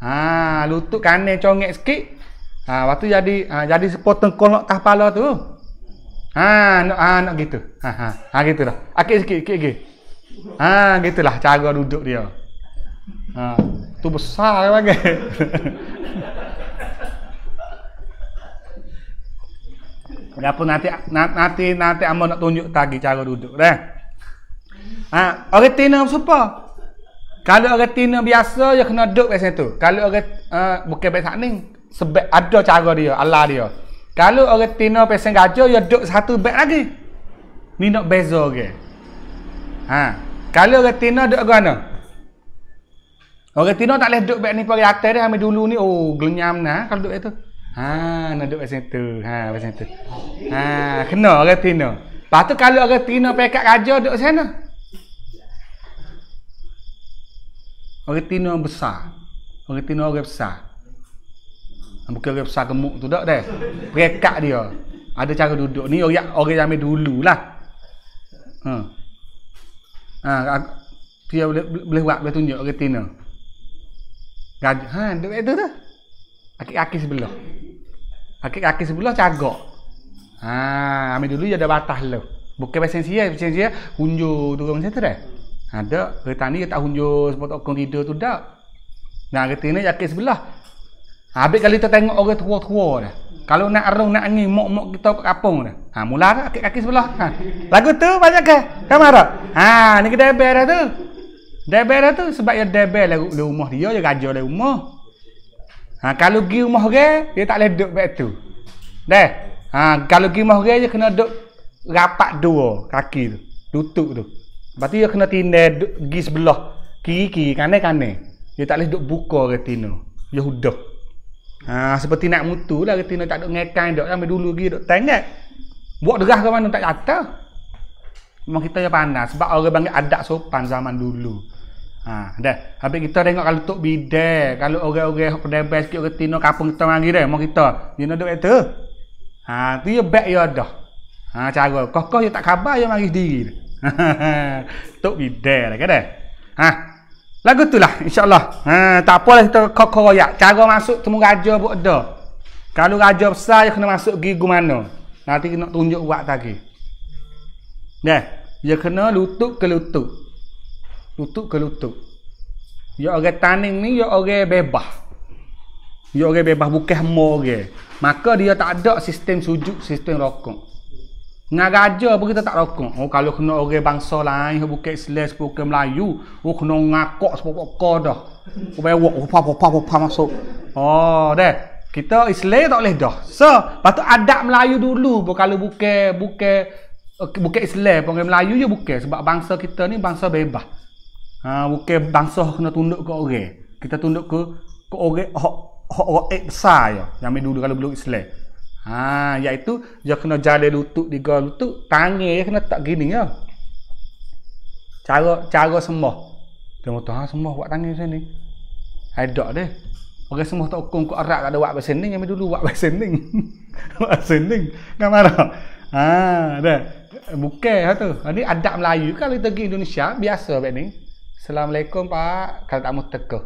Ha, lutut kanan congek sikit. Ha, waktu jadi ha, jadi sepotong kolok kepala tu. Ha, nak ha, nak gitu. Ha, ha. Ha gitu dah. Akit sikit, sikit, Ha, gitulah cara duduk dia. Ha, tu besar Ya pun nanti nanti nanti amo nak tunjuk tadi cara duduk dah. Eh? Ha, orang tina siapa? Kalau orang tina biasa dia kena duduk biasa tu. Kalau orang ha, uh, bukan biasa ni sebab ada cara dia, Allah dia. Kalau orang tina pesan gajah dia duduk satu beg lagi. Ni nak beza ke? Okay? Ha. Kalau orang Tina duduk ke mana? Orang Tina tak boleh duduk di ni pagi atas dia. Ambil dulu ni. Oh, gelenyam na kalau duduk itu, situ. Ha, nak duduk di situ. Ha, di situ. Ha, kena orang Tina. kalau orang Tina pekat raja duduk sana. Orang besar. Orang Tina orang besar. Bukan orang besar gemuk tu tak deh. Pekat dia. Ada cara duduk ni orang yang ambil dulu lah. Ha. Ha, dia boleh boleh buat boleh tunjuk ke tina. Gaji ha duk itu tu. Aki-aki sebelah. aki-aki sebelah cagak. Ha, ambil dulu ya ada batas lo. Bukan pasien sia, pasien sia hunjo turun macam tu dah. Ada ha, kereta ni tak hunjo sepotok kong tidur tu dah. Nah, kereta ni jaket sebelah. Habis kali tu tengok orang tua-tua dah kalau nak arung nak angin mok mok kita ke kampung dah. Ha mula dah kaki, kaki sebelah. Ha. Lagu tu banyak ke? Kamu ada? Ha ni kita debel tu. Debel tu sebab dia debel lagu di rumah dia je gajo di rumah. Ha kalau pergi rumah ke dia tak boleh duduk baik tu. Dah. Ha kalau pergi rumah ke je kena duduk rapat dua kaki tu. Tutup tu. Berarti dia kena tindai pergi sebelah kiri-kiri kanan-kanan. Dia tak boleh duduk buka ke tino. Dia hudah. Ha, seperti nak mutu lah kita nak tak duk ngekan duk sampai dulu lagi duk tengok. Buat derah ke mana tak kata. Memang kita yang panas sebab orang panggil adat sopan zaman dulu. Ha, dah. Habis kita tengok kalau tok bidai, kalau orang-orang pedebel sikit orang tino kampung kita mari dah, memang kita. Dia nak duk kata. Ha, tu ya baik ya dah. Ha, cara kokoh dia ya tak khabar dia ya mari sendiri. tok bidai lah kan dah. Ha. Lagu tu lah insyaAllah ha, Tak apalah kita kokoroyak Cara masuk temu raja buat ada Kalau raja besar dia kena masuk pergi ke mana Nanti nak tunjuk buat lagi Dah Dia kena lutut ke lutut Lutut ke lutut Ya orang taning ni ya orang bebas Ya orang bebas bukan mau orang Maka dia tak ada sistem sujud, sistem rokok dengan gaja apa kita tak rokok. Oh kalau kena orang bangsa lain yang bukan Islam sepukan Melayu, oh kena ngakak sepukan kau dah. Kau bayar apa-apa upah, upah masuk. Oh, dah. Kita Islam tak boleh dah. So, patut adab Melayu dulu pun kalau bukan bukan eh, bukan Islam orang Melayu je bukan sebab bangsa kita ni bangsa bebas. Ha, bukan bangsa kena tunduk ke orang. Kita tunduk ke ke orang hak hak orang besar ya. Yang dulu kalau belum Islam. Ha, iaitu dia kena jalan lutut di gol lutut, tangan dia kena tak gini ya. Cara cara sembah. Dia kata ha sembah buat tangan sini. Haidak deh. Orang semua tak hukum ke Arab ada buat pasal yang dulu buat pasal ni. Buat pasal ni. Kan marah. Ha, dah. Bukan lah tu. Ini ha, adab Melayu kalau kita pergi Indonesia biasa baik ni. Assalamualaikum Pak. Kalau tak mau teka.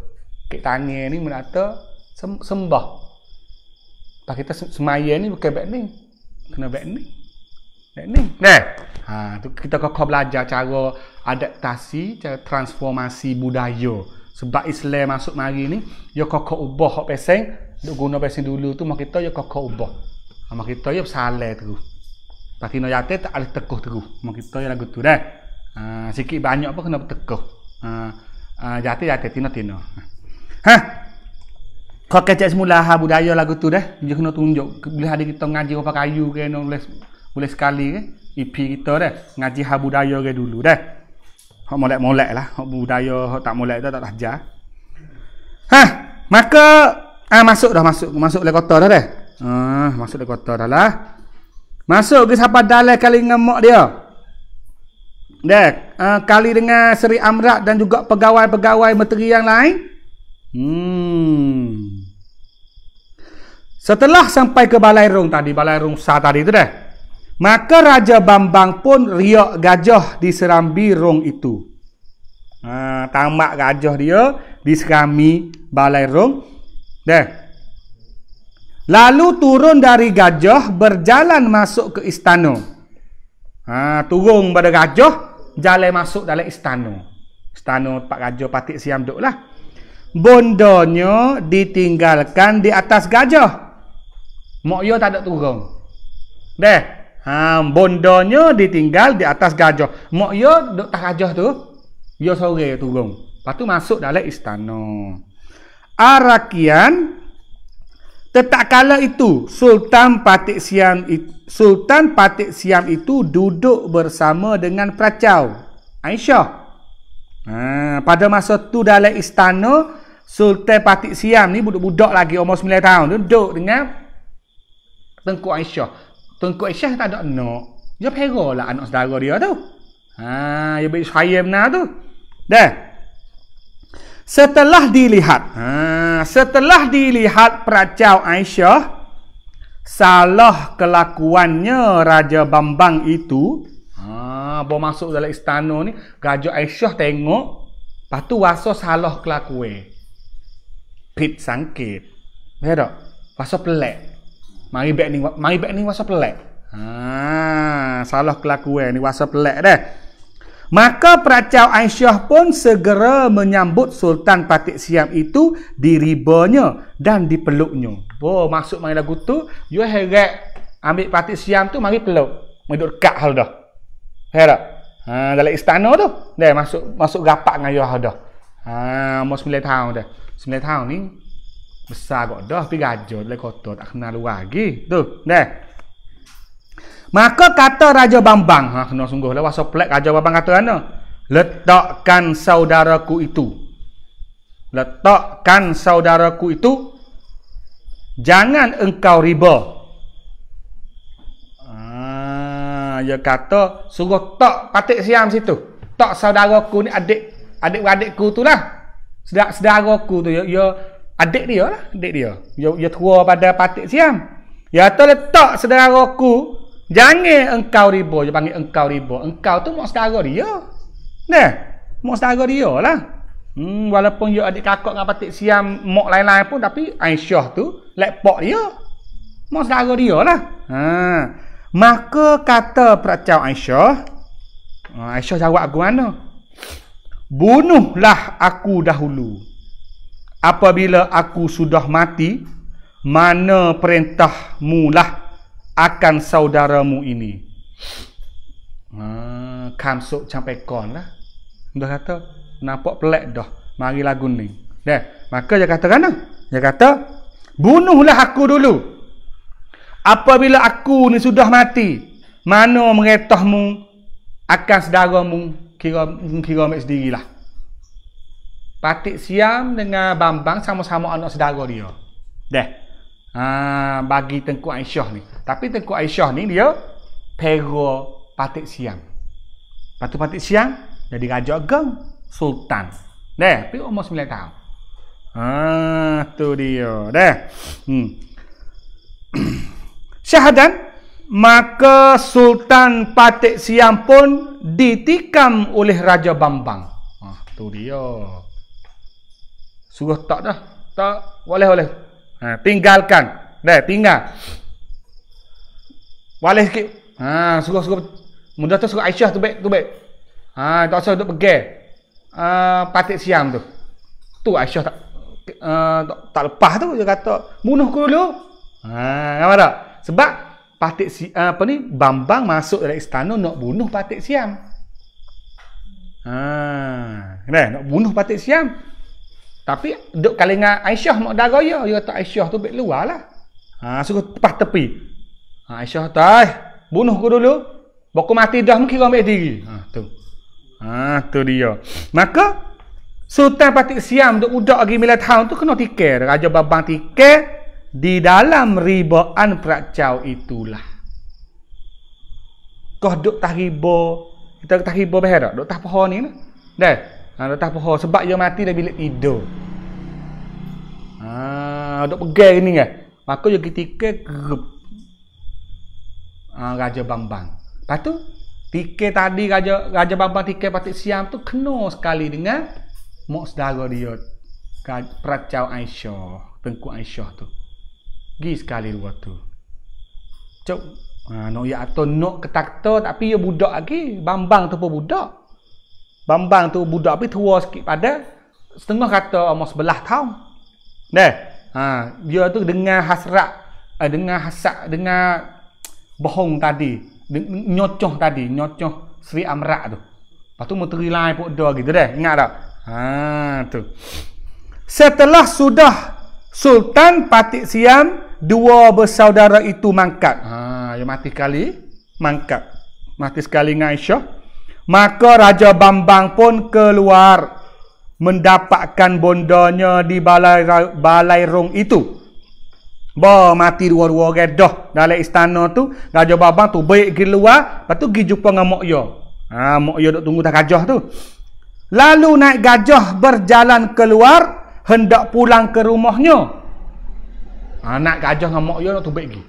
Kek tangan ni menata sembah. Pak kita semaya ni bukan baik ni. Kena baik ni. Baik ni. Nah. Ha, tu kita kau belajar cara adaptasi, cara transformasi budaya. Sebab Islam masuk mari ni, yo kau kau ubah hak peseng, duk guna peseng dulu tu mak kita yo kau kau ubah. Ha, mak kita yo salah tu. Pati no yate tak ada tekuh tu. Mak kita yo lagu tu dah. Ha, sikit banyak apa kena tekuh. Ha, ha, yate yate tino tino. Ha. Kau kecek semula ha budaya lagu tu dah. Dia kena tunjuk. Boleh ada kita ngaji apa kayu ke no boleh boleh sekali ke. IP kita dah ngaji ha budaya ke dulu dah. Hak molek-molek lah. Hak budaya hak tak molek tu tak belajar. Ha, maka ah ha, masuk dah masuk masuk le kota dah dah. Ha, masuk le kota dah lah. Masuk ke siapa dalai kali ngemok dia. Dek, uh, kali dengan Seri Amrat dan juga pegawai-pegawai menteri yang lain. Hmm. Setelah sampai ke Balai Rung tadi, Balai Rung Sa tadi itu dah. Maka Raja Bambang pun riak gajah di Serambi Rung itu. Ha, tamak gajah dia di Serambi Balai Rung. Dah. Lalu turun dari gajah berjalan masuk ke istana. Ha, turun pada gajah jalan masuk dalam istana. Istana Pak Gajah Patik Siam duduklah. lah bondonya ditinggalkan di atas gajah. Mok yo tak ada turun. Deh. Ha, bondonya ditinggal di atas gajah. Mok yo duk atas gajah tu. Yo sore turun. Patu masuk dalam istana. Arakian tetak kala itu Sultan Patik Siam Sultan Patik Siam itu duduk bersama dengan Pracau Aisyah. Ha, pada masa tu dalam istana Sultan Patik Siam ni budak-budak lagi umur 9 tahun tu duduk dengan Tengku Aisyah. Tengku Aisyah tak ada anak. Dia peralah anak saudara dia tu. Ha, dia bagi saya benar tu. Dah. Setelah dilihat, ha, setelah dilihat peracau Aisyah, salah kelakuannya Raja Bambang itu, ha, bawa masuk dalam istana ni, Gajah Aisyah tengok, lepas waso salah kelakuannya. ผิดสังเกตไม่ใช่หรอกว่าชอบแหลกมาอีแบบนึงมาอีแบบนึงว่าชอบแหลกอ่าซาลอกลากูเอนี่ว่าชอบแหลกได้ ha, eh, Maka peracau Aisyah pun segera menyambut Sultan Patik Siam itu di ribanya dan di dipeluknya. Oh, masuk mari lagu tu, you have ambil Patik Siam tu mari peluk. Meduk kak hal dah. Ha, dalam istana tu. Dia masuk masuk gapak dengan you dah mos ha, mulai tahu dah. Semula tahu ni besar kok dah Tapi gajah, le kotot ak nalu lagi. Tu, dah. Maka kata Raja Bambang, ha kena sungguh lah waso plek Raja Bambang kata ana. Letakkan saudaraku itu. Letakkan saudaraku itu. Jangan engkau riba. Ah, ya kata suruh tok patik siam situ. Tok saudaraku ni adik adik-adikku tu lah sedara aku tu ya, ya adik dia lah adik dia ya, ya tua pada patik siam ya tu letak sedara aku jangan engkau riba dia panggil engkau riba engkau tu mak sedara dia nah mak sedara dia lah hmm, walaupun ya adik kakak dengan patik siam mak lain-lain pun tapi Aisyah tu lepak dia mak sedara dia lah ha. maka kata peracau Aisyah ah, Aisyah jawab aku mana Bunuhlah aku dahulu Apabila aku sudah mati Mana perintahmu lah Akan saudaramu ini Hmm, ha, kamsuk sampai kon lah Dia kata Nampak pelik dah Mari lagu ni Dah Maka dia kata kan Dia kata Bunuhlah aku dulu Apabila aku ni sudah mati Mana meretahmu Akan saudaramu? kira kira mak sendirilah. Patik Siam dengan Bambang sama-sama anak saudara dia. Dah. Ha, bagi Tengku Aisyah ni. Tapi Tengku Aisyah ni dia pera Patik Siam. Patu Patik Siam jadi raja geng sultan. Dah, tapi umur 9 tahun. Ha, tu dia. Dah. Hmm. Syahadan maka Sultan Patik Siam pun ditikam oleh Raja Bambang. Ah, tu dia. Suruh tak dah. Tak boleh boleh. Ha, tinggalkan. Dah, tinggal. Boleh sikit. Ha, suruh suruh mudah tu suruh Aisyah tu baik tu baik. Ha, tak usah duduk pergi. Uh, ha, Patik Siam tu. Tu Aisyah tak uh, tak, tak lepas tu dia kata bunuh aku dulu. Ha, nampak tak? Sebab Patik si, ah, apa ni Bambang masuk dalam istana nak bunuh Patik Siam. Ha, nah, nak bunuh Patik Siam. Tapi duk kalinga Aisyah mak daraya, dia ya kata Aisyah tu bet luar lah. Ha, suruh tepat tepi. Ha, Aisyah kata, bunuh aku dulu. Baku mati dah mungkin kau ambil diri. Ha, tu. Ha, tu dia. Maka Sultan Patik Siam duk udak lagi Milan Town tu kena tikar. Raja Bambang tikar, di dalam ribaan peracau itulah. Kau duk tak riba, kita tak riba bahaya tak? Duk tak poho ni lah. Dah, ha, duk tak poho. Sebab dia mati dah bila tidur. Ah, duk pegang ni kan? Maka dia ketika kerup. Ah, Raja Bambang. Lepas tu, tiket tadi Raja, Raja Bambang tiket patik siam tu kena sekali dengan mak sedara dia. Peracau Aisyah. Tengku Aisyah tu gi sekali waktu cok ha no ya nok ketak ketakta tapi yo ya budak lagi bambang tu pun budak bambang tu budak tapi tua sikit pada setengah kata umur sebelah tahun deh ha dia tu dengar hasrat eh, dengar hasad dengar bohong tadi nyocoh tadi nyocoh Sri Amrak tu Lepas tu menteri lain pun ada gitu deh. Ingat tak? Ha, tu. Setelah sudah Sultan Patik Siam dua bersaudara itu mangkat. Ha, yang mati kali mangkat. Mati sekali dengan Aisyah. Maka Raja Bambang pun keluar mendapatkan bondanya di balai balai rong itu. Ba mati dua-dua orang dah dalam istana tu, Raja Bambang tu baik pergi luar, lepas tu pergi jumpa dengan Mok Yo. Ha, Mok Yo duk tunggu dah gajah tu. Lalu naik gajah berjalan keluar hendak pulang ke rumahnya. Anak ha, gajah dengan mak dia nak tubik pergi.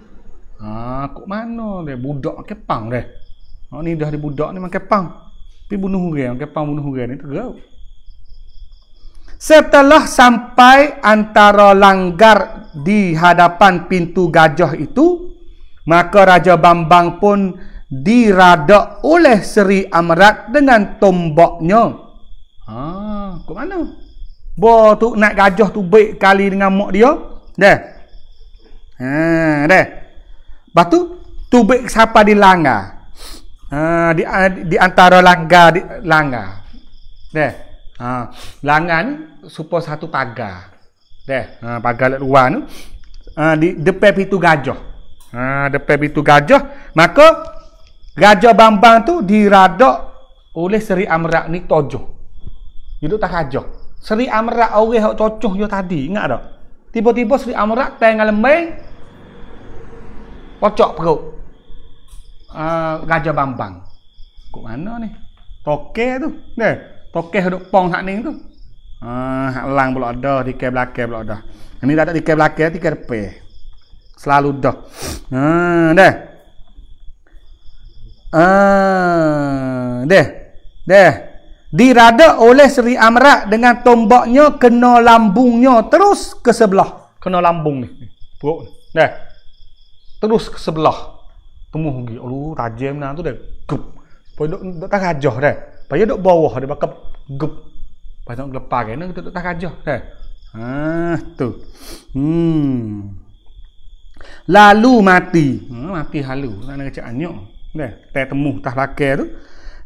Ha, kok mana dia budak kepang dia. Ha, ni dah di budak ni memang kepang. Tapi bunuh orang, kepang bunuh orang ni tergau. Setelah sampai antara langgar di hadapan pintu gajah itu, maka Raja Bambang pun diradak oleh Seri Amrat dengan tomboknya. Ha, kok mana? Bo tu naik gajah tu baik kali dengan mak dia. Dah. Ha, deh. batu tu, tubik siapa di langga? Ha, di, di antara langga, di, langga. Deh. Ha, langga ni, supaya satu pagar. Deh, ha, pagar luar ruang ni. Ha, di depan pintu gajah. Ha, depan pintu gajah. Maka, gajah bambang tu diradok oleh Seri Amrak ni tojo. Itu tak kajah. Seri Amrak orang yang cocok yo tadi. Ingat tak? Tiba-tiba Seri Amrak tengah lembeng pocok perut uh, Raja Bambang kok mana ni tokeh tu ne tokeh duk pong sak ning tu ah eh, uh, lang pula ada di ke belakang pula ada ini dah tak di ke belakang di depan selalu dah uh, deh uh, deh deh dirada oleh Sri Amrak dengan tomboknya kena lambungnya terus ke sebelah kena lambung ni buruk ni deh terus ke sebelah temu lagi lu tajam nah tu dek gup poi dok dok tak ajah dek. paya dok bawah dia bakap gup paya dok lepas kena kita dok tak ajah dek. Ah tu hmm lalu mati hmm, mati halu nak kecak anyuk dah tak temu tak pakai tu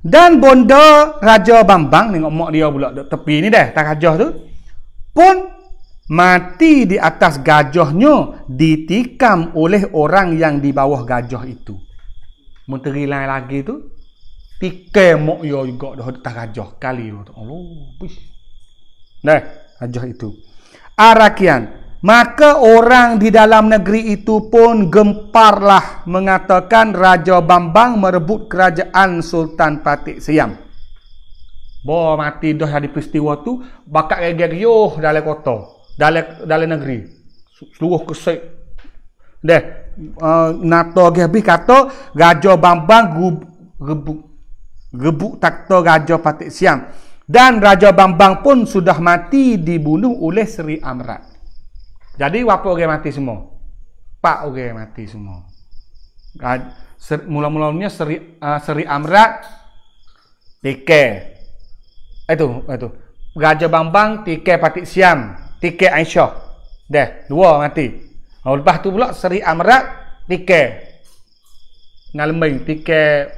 dan bonda raja bambang ni mak dia pula dok tepi ni dah tak ajah tu pun mati di atas gajahnya ditikam oleh orang yang di bawah gajah itu. Menteri lain lagi tu tikam mok yo juga dah atas gajah kali tu. Allah. Oh, nah, gajah itu. Arakian. Maka orang di dalam negeri itu pun gemparlah mengatakan Raja Bambang merebut kerajaan Sultan Patik Siam. Bo mati dah di peristiwa tu, bakat gerger yo dalam kota dalam dalam negeri seluruh kesai, deh uh, nato gebi kata gajo bambang gebuk, gebuk gebu takto gajo patik siam dan raja bambang pun sudah mati dibunuh oleh sri amrat jadi wapo ge mati semua pak orang mati semua mula-mulanya sri uh, eh, sri amrat tike eh, itu itu eh, gajo bambang tike patik siam tiket Aisyah. Dah, dua mati. Oh, lepas tu pula Seri Amrat tiket Ngalmeng tiket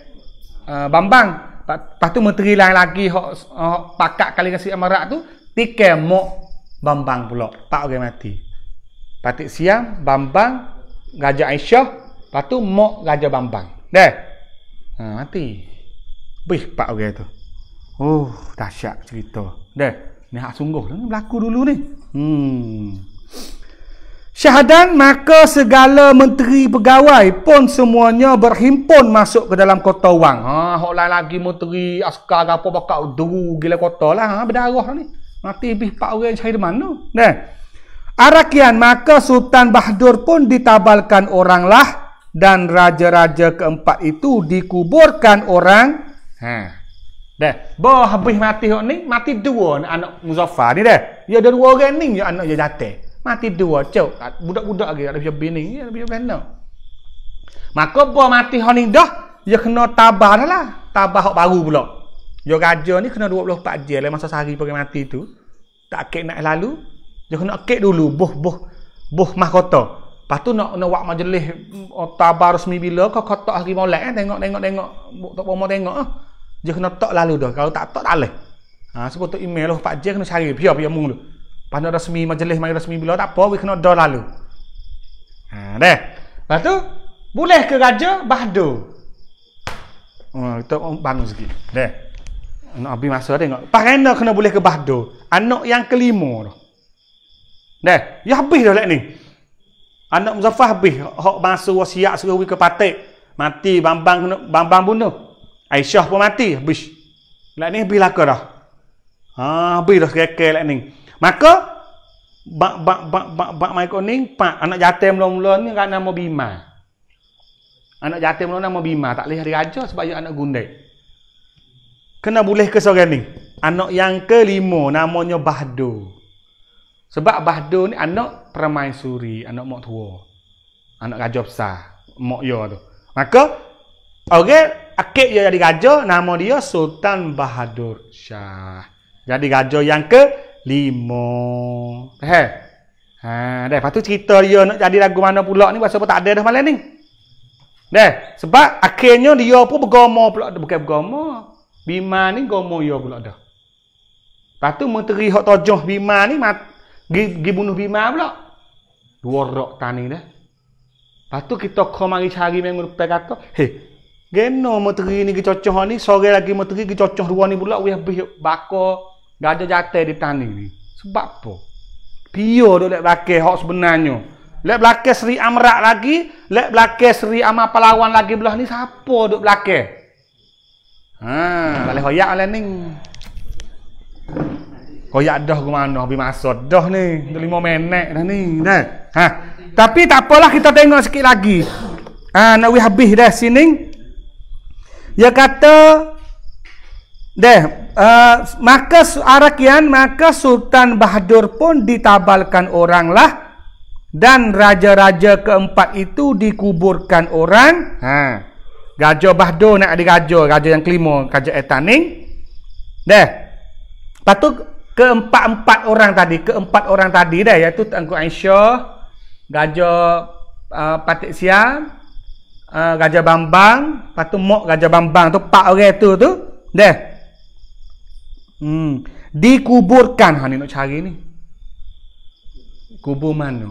uh, Bambang. Lepas tu menteri lain lagi hok uh, pakak kali Seri Amrat tu tiket Mok Bambang pula. Empat orang mati. Patik Siam, Bambang, gajah Aisyah, lepas tu Mok Raja Bambang. Dah. Ha, mati. Bih, empat orang tu. Oh, uh, dahsyat cerita. Dah. Ni hak sungguh lah. Berlaku dulu ni. Hmm. Syahadan maka segala menteri pegawai pun semuanya berhimpun masuk ke dalam kota wang. Ha, hok lain lagi menteri askar ke apa bakal deru gila kota lah. Ha, berdarah ni. Mati lebih empat orang cari mana. Nah. Arakian maka Sultan Bahadur pun ditabalkan orang lah dan raja-raja keempat itu dikuburkan orang. Ha. Dah, bo habis mati hok ni, mati dua ni anak Muzaffar ni dah. Ya ada dua orang ni ya anak dia jatuh. Mati dua cok, ah, budak-budak lagi ada biar bini, ada biar benda. Maka bo mati hok ni dah, ya kena tabah dah lah. Tabah hok baru pula. Ya raja ni kena 24 jam le lah, masa sehari pergi mati tu. Tak kek nak lalu, ya kena kek dulu, boh boh boh mahkota. Lepas tu nak nak buat majlis mm, oh, tabar resmi bila kau kotak hari molek eh? tengok tengok tengok tak mau tengok ah je kena tok lalu dah kalau tak tok tak leh ha sebab tu email lo lah. pak je kena cari pia pia mung lo pandai rasmi majlis mai rasmi bila tak apa we kena dah lalu ha deh lepas tu boleh ke raja bahdo Oh, ha, kita bangun sikit. Deh. Nak habis masa tengok. Parana kena boleh ke Bahdo. Anak yang kelima dah. Deh. Ya habis dah lah ni. Anak Muzaffar habis. Hak masa wasiak suruh ke patik. Mati bambang bambang bunuh. Aisyah pun mati habis. Lah ni habis laka dah. Ha habis dah kekel lah ni. Maka bak bak bak bak bak mai kau ni pak anak jatuh mula-mula ni kan nama Bima. Anak jatuh mula-mula nama Bima tak leh hari raja sebab dia anak gundai. Kena boleh ke seorang ni? Anak yang kelima namanya Bahdo. Sebab Bahdo ni anak permaisuri, anak mak tua. Anak raja besar, mak ya tu. Maka orang okay, akik dia jadi raja nama dia Sultan Bahadur Shah. Jadi raja yang ke lima. Eh. Ha, dah patu cerita dia nak jadi lagu mana pulak ni pasal tak ada dah malam ni. Dah, sebab akhirnya dia pun bergomo pulak. bukan bergomo. Bima ni gomo dia ya pulak dah. Patu menteri hak tojoh Bima ni mat gi bunuh Bima pulak. Dua rok tani dah. Patu kita ko mari cari mengurup kata, "Hei, Geno menteri ni kecocoh ni, sore lagi menteri kecocoh dua ni pula weh bih bako gajah jatah di tani ni. Sebab apa? Pio dok lek bakai hok sebenarnya. Lek belakang Sri Amrak lagi, lek belakang Sri Amah pahlawan lagi belah ni siapa dok belakang? Ha, balik hoyak alah ni. Koyak dah ke mana habis masa dah ni. Dah lima minit dah ni. Dah. Ha. Tapi tak apalah kita tengok sikit lagi. Ha, nak we habis dah sini. Dia kata deh uh, maka arakian maka Sultan Bahadur pun ditabalkan orang lah dan raja-raja keempat itu dikuburkan orang. Ha. Gajo Bahdo nak di gajo, gajo yang kelima, gajo Etaning. Dah Patu keempat-empat orang tadi, keempat orang tadi dah iaitu Tengku Aisyah, gajo uh, Patik Siam, uh, Raja Bambang, lepas tu mok Raja Bambang tu pak orang tu tu. Deh. Hmm. Dikuburkan ha ni nak cari ni. Kubur mana?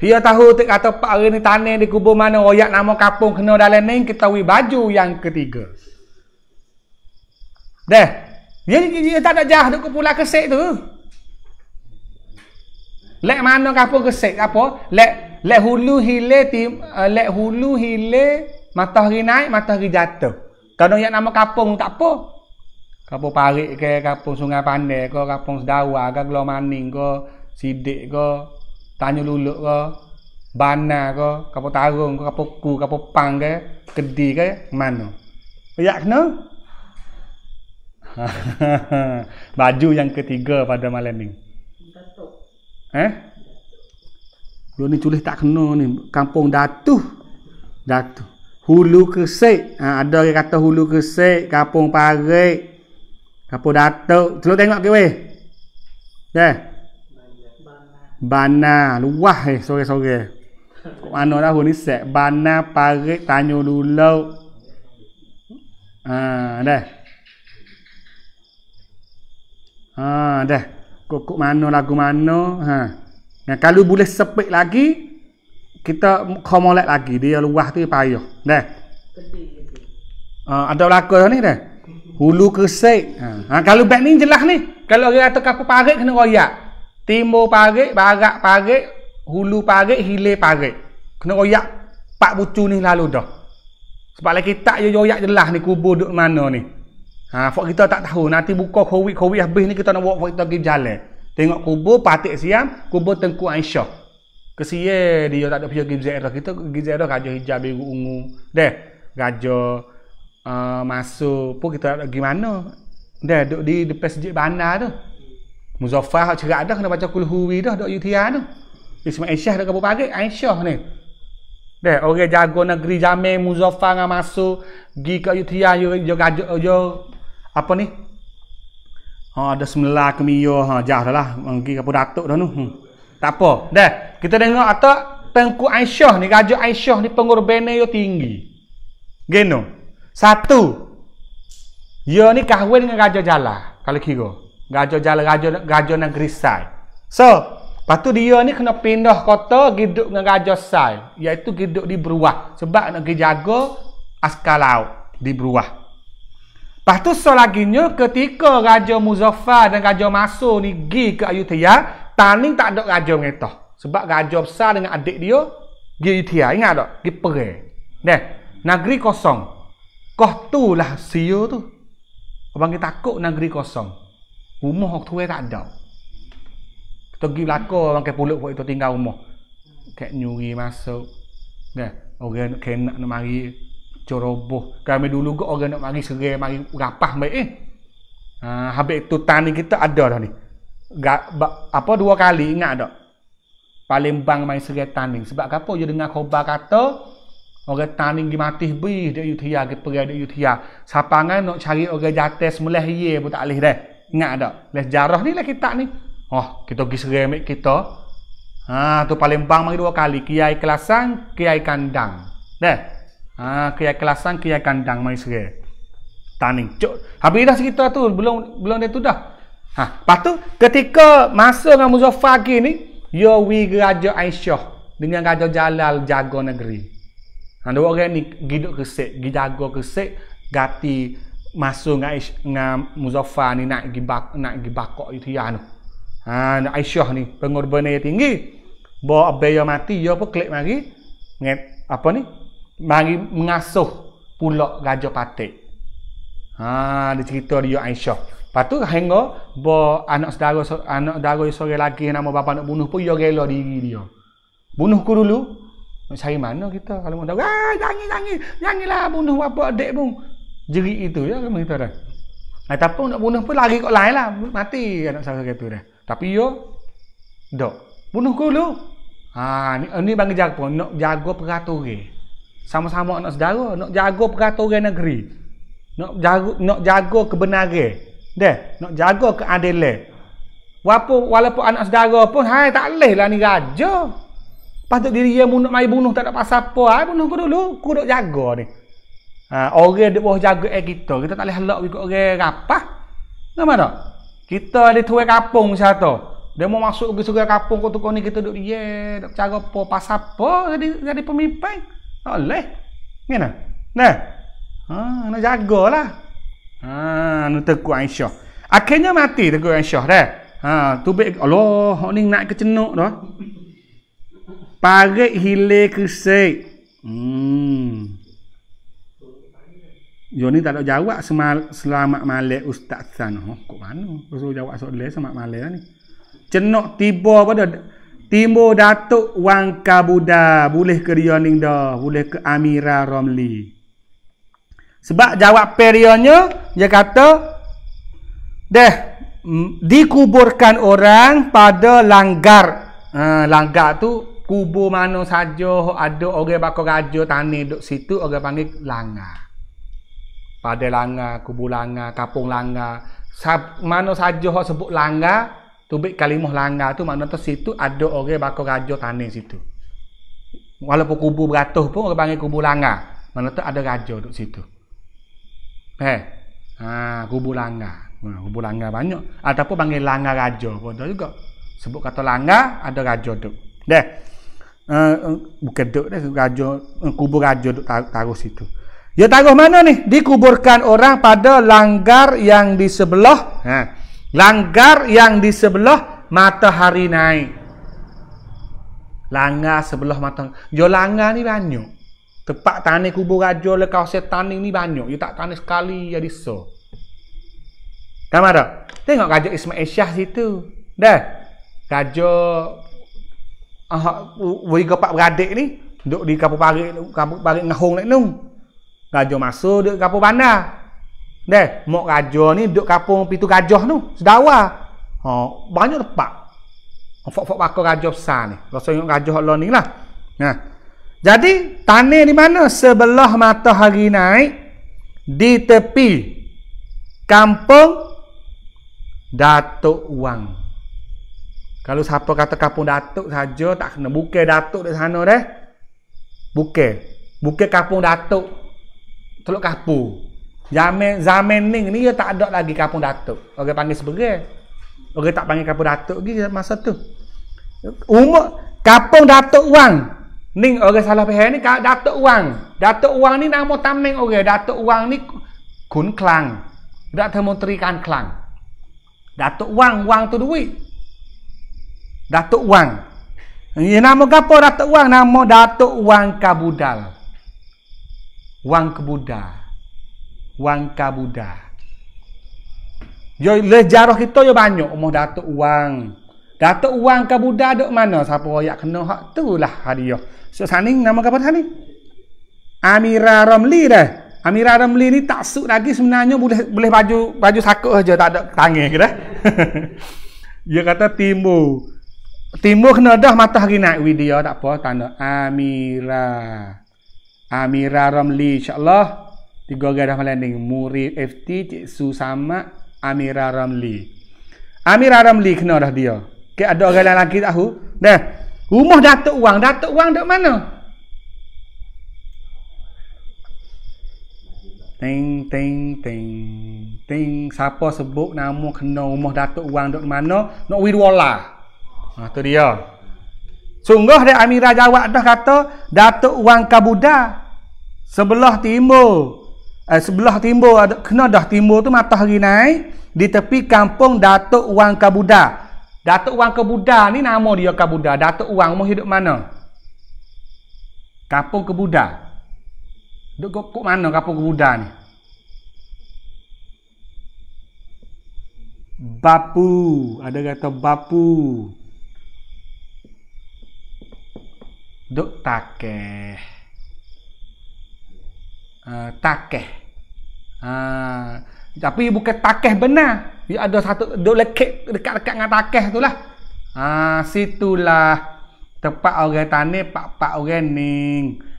Pia tahu tu kata pak orang ni tanah di kubur mana royak nama kapung kena dalam ni kita wi baju yang ketiga. Deh. Dia, dia, dia tak ada jah duk kepula kesek tu. Lek mana kapung kesek apa? Lek Lek hulu hile tim eh, lek hulu hile matahari naik matahari jatuh. Kalau yang nama kapung tak apa. Kapung parik ke kapung sungai pandai ke kapung sedawa ke gelo maning ke sidik ke tanyo luluk ke bana ke kapung tarung ke kapung ku kapung pang ke kedi ke mano. Ya kena. Baju yang ketiga pada malam ni. Eh? Lu ni tulis tak kena ni. Kampung Datuh. Datuh. Hulu Kesik. Ha, ada yang kata Hulu Kesik. Kampung Parik. Kampung Datuk. Tulu tengok ke weh. Dah. Bana. Luah eh. Sore-sore. Mana dah ni set. Bana Parik. Tanya dulu. Ha, dah. Ha, dah. Kok mana lagu mana. Ha. Nah, kalau boleh sepik lagi, kita komolek lagi. Dia luah tu payah. Dah. Uh, ada laku ni dah. Hulu kesek. Ha. Ah, ah, ha, kalau back ni jelas ni. Kalau dia kata kapal parik kena royak. Timur parik, barak parik, hulu parik, hilir parik. Kena royak. Pak bucu ni lalu dah. Sebab lagi tak je royak jelas ni kubur duduk mana ni. Ha, kita tak tahu. Nanti buka COVID, COVID habis ni kita nak buat kita pergi jalan. Tengok kubur patik siam, kubur Tengku Aisyah. Kesia dia tak ada pihak Gim Zairah. Kita Gim Zairah gajah hijab biru ungu. Deh, gajah uh, masuk pun kita tak ada gimana. Deh, duduk di depan sejik bandar tu. Muzaffar hak cerak dah kena baca kulhuwi dah dok Yutia tu. Ismail Syah dah kabur pagi Aisyah ni. Deh, orang jago negeri Jame Muzaffar ngam masuk gi ke Yutia yo yo gajah yo apa ni? Ha ada semela kemiyo ha jah dah lah pergi ke Datuk dah tu. Hmm. Tak apa. Dah. Kita dengar atau Tengku Aisyah ni Raja Aisyah ni pengorbanan yo tinggi. Geno. Satu. Yo ni kahwin dengan Raja Jala. Kalau kira. Raja Jala Raja Raja negeri Sai. So, patu dia ni kena pindah kota giduk dengan Raja Sai, iaitu giduk di Beruah sebab nak jaga askar laut di Beruah. Lepas tu selaginya ketika Raja Muzaffar dan Raja Masur ni pergi ke Ayutthaya, Taning tak ada raja mereka. Sebab raja besar dengan adik dia, dia Ayutthaya. Ingat tak? Dia perai. Nah, negeri kosong. kok tu lah siya tu. Abang kita takut negeri kosong. Rumah waktu tu tak ada. Kita pergi belakang orang ke pulut waktu tinggal rumah. Kek nyuri masuk. Nah, orang kena nak mari ceroboh kami dulu ke orang nak mari serai mari rapah baik eh ha, habis tu tani kita ada dah ni Gak, ba, apa dua kali ingat tak paling bang mari serai tani sebab apa dia dengar khabar kata orang tani di mati bih, dia yutia dia pergi dia yutia sapangan nak cari orang jatuh semula ye pun tak leh dah ingat tak leh jarah ni lah kita ni oh kita pergi serai mek kita ha tu paling bang mari dua kali kiai kelasan kiai kandang dah Ha, kaya kelasan, kaya kandang, mari segera. Taning. Cuk. Habis dah cerita tu. Belum belum dia tu dah. Ha, lepas tu, ketika masa dengan Muzaffar ni, ia wira Raja Aisyah dengan Raja Jalal jaga negeri. Ha, dua orang ni giduk kesek, gijaga kesek, gati masuk dengan, Aisyah, dengan Muzaffar ni nak pergi bak, nak pergi bakok itu ya no. Ha, Aisyah ni pengorbanan yang tinggi. Bawa abaya mati, ia pun klik mari. Ngat, apa ni? mari mengasuh pula Raja Patik. Ha, dia cerita dia Aisyah. Lepas tu hingga bo anak saudara anak saudara yang seorang lagi nama bapa nak bunuh pun dia rela diri dia. Bunuh ku dulu. Cari mana kita kalau mau tahu. Ah, jangan jangan. Janganlah bunuh bapa adik pun. Jerit itu ya kami kita dah. Nah, tapi nak bunuh pun lari kok lain lah. Mati anak saudara kata dah. Tapi yo dok. Bunuh ku dulu. Ha, ni, ni bang jaga pun nak jaga peraturan sama-sama anak saudara nak jaga peraturan negeri nak jaga nak jaga kebenaran deh nak jaga keadilan walaupun walaupun anak saudara pun hai tak leh lah ni raja patut diri dia nak mai bunuh tak ada pasal apa ai bunuh kau dulu kau nak jaga ni ha, orang dia bawah jaga eh kita kita tak leh halak ikut orang rapah nak mana kita ada tuai kapung satu dia mau masuk ke surga kapung kau tukar ni kita duduk dia tak cara apa pasal apa jadi jadi pemimpin અલે ને ને હા જાગોલા à nó tự của anh sợ à khi nhớ mà tỷ được của anh sợ đấy à tôi bị ở lo họ ninh lại cái chân nộ đó hi lê cứ se giờ ni ta đã giáo ạ sama selama male ustaz san ho ko ban so giáo ạ so le sama male ni chân nộ tibo pada Timur Datuk Wang Kabuda boleh ke Rioning dah, boleh ke Amira Romli. Sebab jawab perionya dia kata deh dikuburkan orang pada langgar. Ha, langgar tu kubur mana saja ada orang bakal raja tani duk situ orang panggil langgar. Pada langgar, kubur langgar, kapung langgar. mana saja yang sebut langgar, tubik kalimah langgar tu makna tu situ ada orang bakal raja tanah situ walaupun kubur beratus pun orang panggil kubur langgar makna tu ada raja duduk situ eh ha, kubur langgar ha, kubur langgar banyak ataupun panggil langgar raja pun tu juga sebut kata langgar ada raja duduk deh uh, bukan duduk deh raja eh, kubur raja duduk taruh, situ Ya taruh mana ni? Dikuburkan orang pada langgar yang di sebelah. Ha. Langgar yang di sebelah matahari naik. Langgar sebelah matahari. Jo langgar ni banyak. Tepat tanah kubur raja le kau setan ni banyak. Dia tak tanah sekali ya di so. Kamu Tengok Raja Ismail Syah situ. Dah. Raja ah uh, kepak beradik ni duduk di kapu parit kapu parit ngahong nak nung. Raja masuk di kapu bandar. Deh, mok raja ni duk kapung pitu gajah tu. Sedawa. Ha, banyak tepat. Ha, fok-fok pakar raja besar ni. Rasa ingat raja Allah ni lah. Nah. Ha. Jadi, tanah di mana? Sebelah matahari naik. Di tepi. Kampung. Datuk Wang. Kalau siapa kata kampung Datuk saja tak kena. Bukit Datuk di sana deh. Bukit. Bukit kampung Datuk. Teluk kapur. Zaman zaman ni ni ya tak ada lagi kampung datuk. Orang panggil sebagai. Orang tak panggil kampung datuk lagi masa tu. Umur kampung datuk Wang. Ning orang salah faham ni datuk Wang. Datuk Wang ni nama tameng orang. Datuk Wang ni kun klang. Datuk menteri kan klang. Datuk Wang, Wang tu duit. Datuk Wang. Ini nama apa Datuk Wang? Nama Datuk Wang Kabudal. Wang Kebudal wang kabuda. Yo lejarah kita yo banyak umur datuk wang. Datuk wang kabuda dok mana siapa yang kena hak tu lah hadiah. So saning nama kapan tadi? Amira Ramli dah. Amira Ramli ni tak suk lagi sebenarnya boleh boleh baju baju sakuk aja tak ada tangan kira. dia kata timbu. Timbu kena dah mata hari naik video tak apa tanda Amira. Amira Ramli insya-Allah Tiga gadah dah malam ni Murid FT Cik Su sama Amira Ramli Amira Ramli kena dah dia Kek ada orang lain lagi tahu Dah Rumah Datuk Wang Datuk Wang dekat mana? Ting ting ting ting siapa sebut nama kena rumah Datuk Wang dekat mana? Nak widola. Ha tu dia. Sungguh dia Amira jawab dah kata Datuk Wang Kabuda sebelah timur eh, sebelah timur ada kena dah timur tu matahari naik di tepi kampung Datuk Wang Kabuda. Datuk Wang Kabuda ni nama dia Kabuda. Datuk Wang mau hidup mana? Kampung Kabuda. Duk kok mana kampung Kabuda ni? Bapu, ada kata bapu. Duk takeh. Eh, takeh. Uh, tapi bukan takeh benar. Dia ada satu dok lekek dekat-dekat dengan takeh itulah. Ha, eh, situlah tempat orang tani pak-pak orang ni.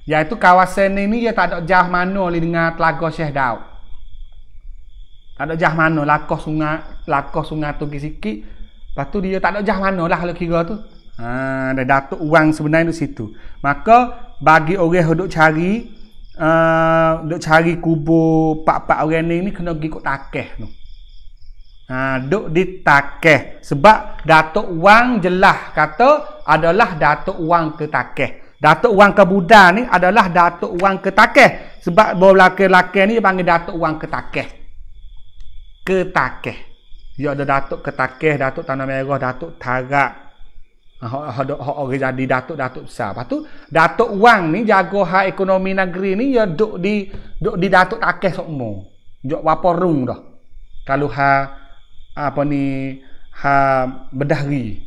itu kawasan ini ya tak ada jauh mana oleh dengan telaga Syekh Daud. Tak ada jauh mana lakoh sungai lakoh sungai tu sikit. Lepas tu dia tak ada jauh mana lah kalau kira tu. Ha, ada datuk uang sebenarnya di situ. Maka bagi orang yang cari Ah, duk cari kubur pak-pak orang ni ni kena pergi kat takeh tu. Ha, duk di takeh sebab Datuk Wang jelah kata adalah Datuk Wang ke takeh. Datuk Wang ke Buddha ni adalah Datuk Wang ke takeh sebab bawa lelaki-lelaki ni panggil Datuk Wang ke takeh. Ke takeh. Dia ada Datuk ke takeh, Datuk Tanah Merah, Datuk Tarak, ada orang jadi datuk-datuk besar. Lepas tu datuk Wang ni jago hak ekonomi negeri ni ya duk di duk di datuk Takeh semua, Jok waporung dah. Kalau ha apa ni ha bedahri.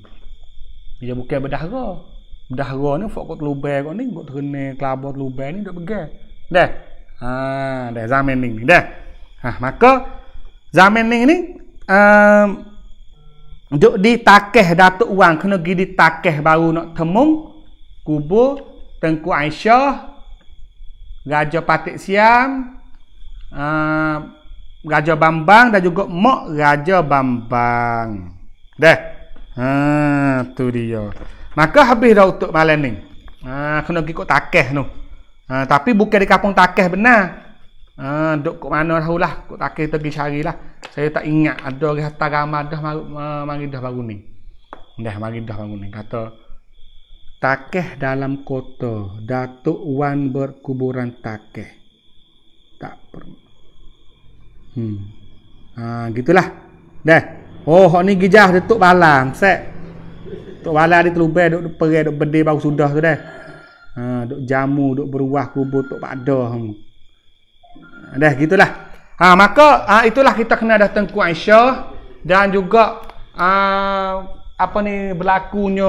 Ya bukan bedahra. Bedahra ni fok kot lubai kot ni kot terene kelabu lubai ni duk begal. Dah. Ha dah zaman ni dah. Ha maka zaman ni ni um, Duk ditakeh Datuk Wang kena pergi ditakeh baru nak temung kubur Tengku Aisyah Raja Patik Siam uh, Raja Bambang dan juga Mok Raja Bambang Dah ha, tu dia Maka habis dah untuk malam ni ha, Kena pergi ke takeh tu ha, ah, Tapi bukan di kampung takeh benar Ah, duk kat mana tahulah kat takir pergi cari lah saya tak ingat ada orang hatta ramah dah mari mar- dah baru ni dah mari dah baru ni kata takih dalam kota datuk wan berkuburan takih tak per hmm ha gitulah dah oh hok ni gijah datuk balang. set Tok balang di Telubai Dok perai dok bedi baru sudah tu dah. Ha ah, duk jamu dok beruah kubur Tok Padah. Hmm. Ah, dah gitulah. Ha maka ha, itulah kita kena ada Tengku Aisyah dan juga ha, apa ni berlakunya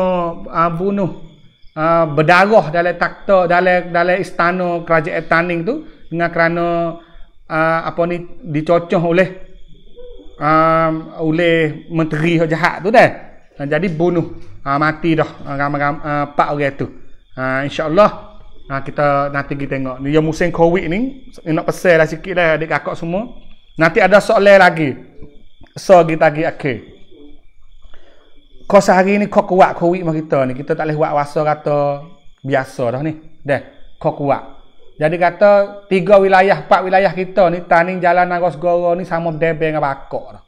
ha, bunuh ha, berdarah dalam takta dalam dalam istana kerajaan Taning tu dengan kerana ha, apa ni dicocoh oleh ha, oleh menteri jahat tu dah. Ha, jadi bunuh ha, mati dah ramai-ramai ha, empat orang tu. Ha, insyaallah insya-Allah Ha, kita nanti kita tengok. Ni musim Covid ni, ni nak pesel lah sikit lah adik kakak semua. Nanti ada soalan lagi. So kita lagi akhir. Kau sehari ni kau kuat Covid mah kita ni. Kita tak boleh buat wasa kata biasa dah ni. Dah, kau kuat. Jadi kata tiga wilayah, empat wilayah kita ni tanding jalan Nagos Goro ni sama debeng dengan bakok dah.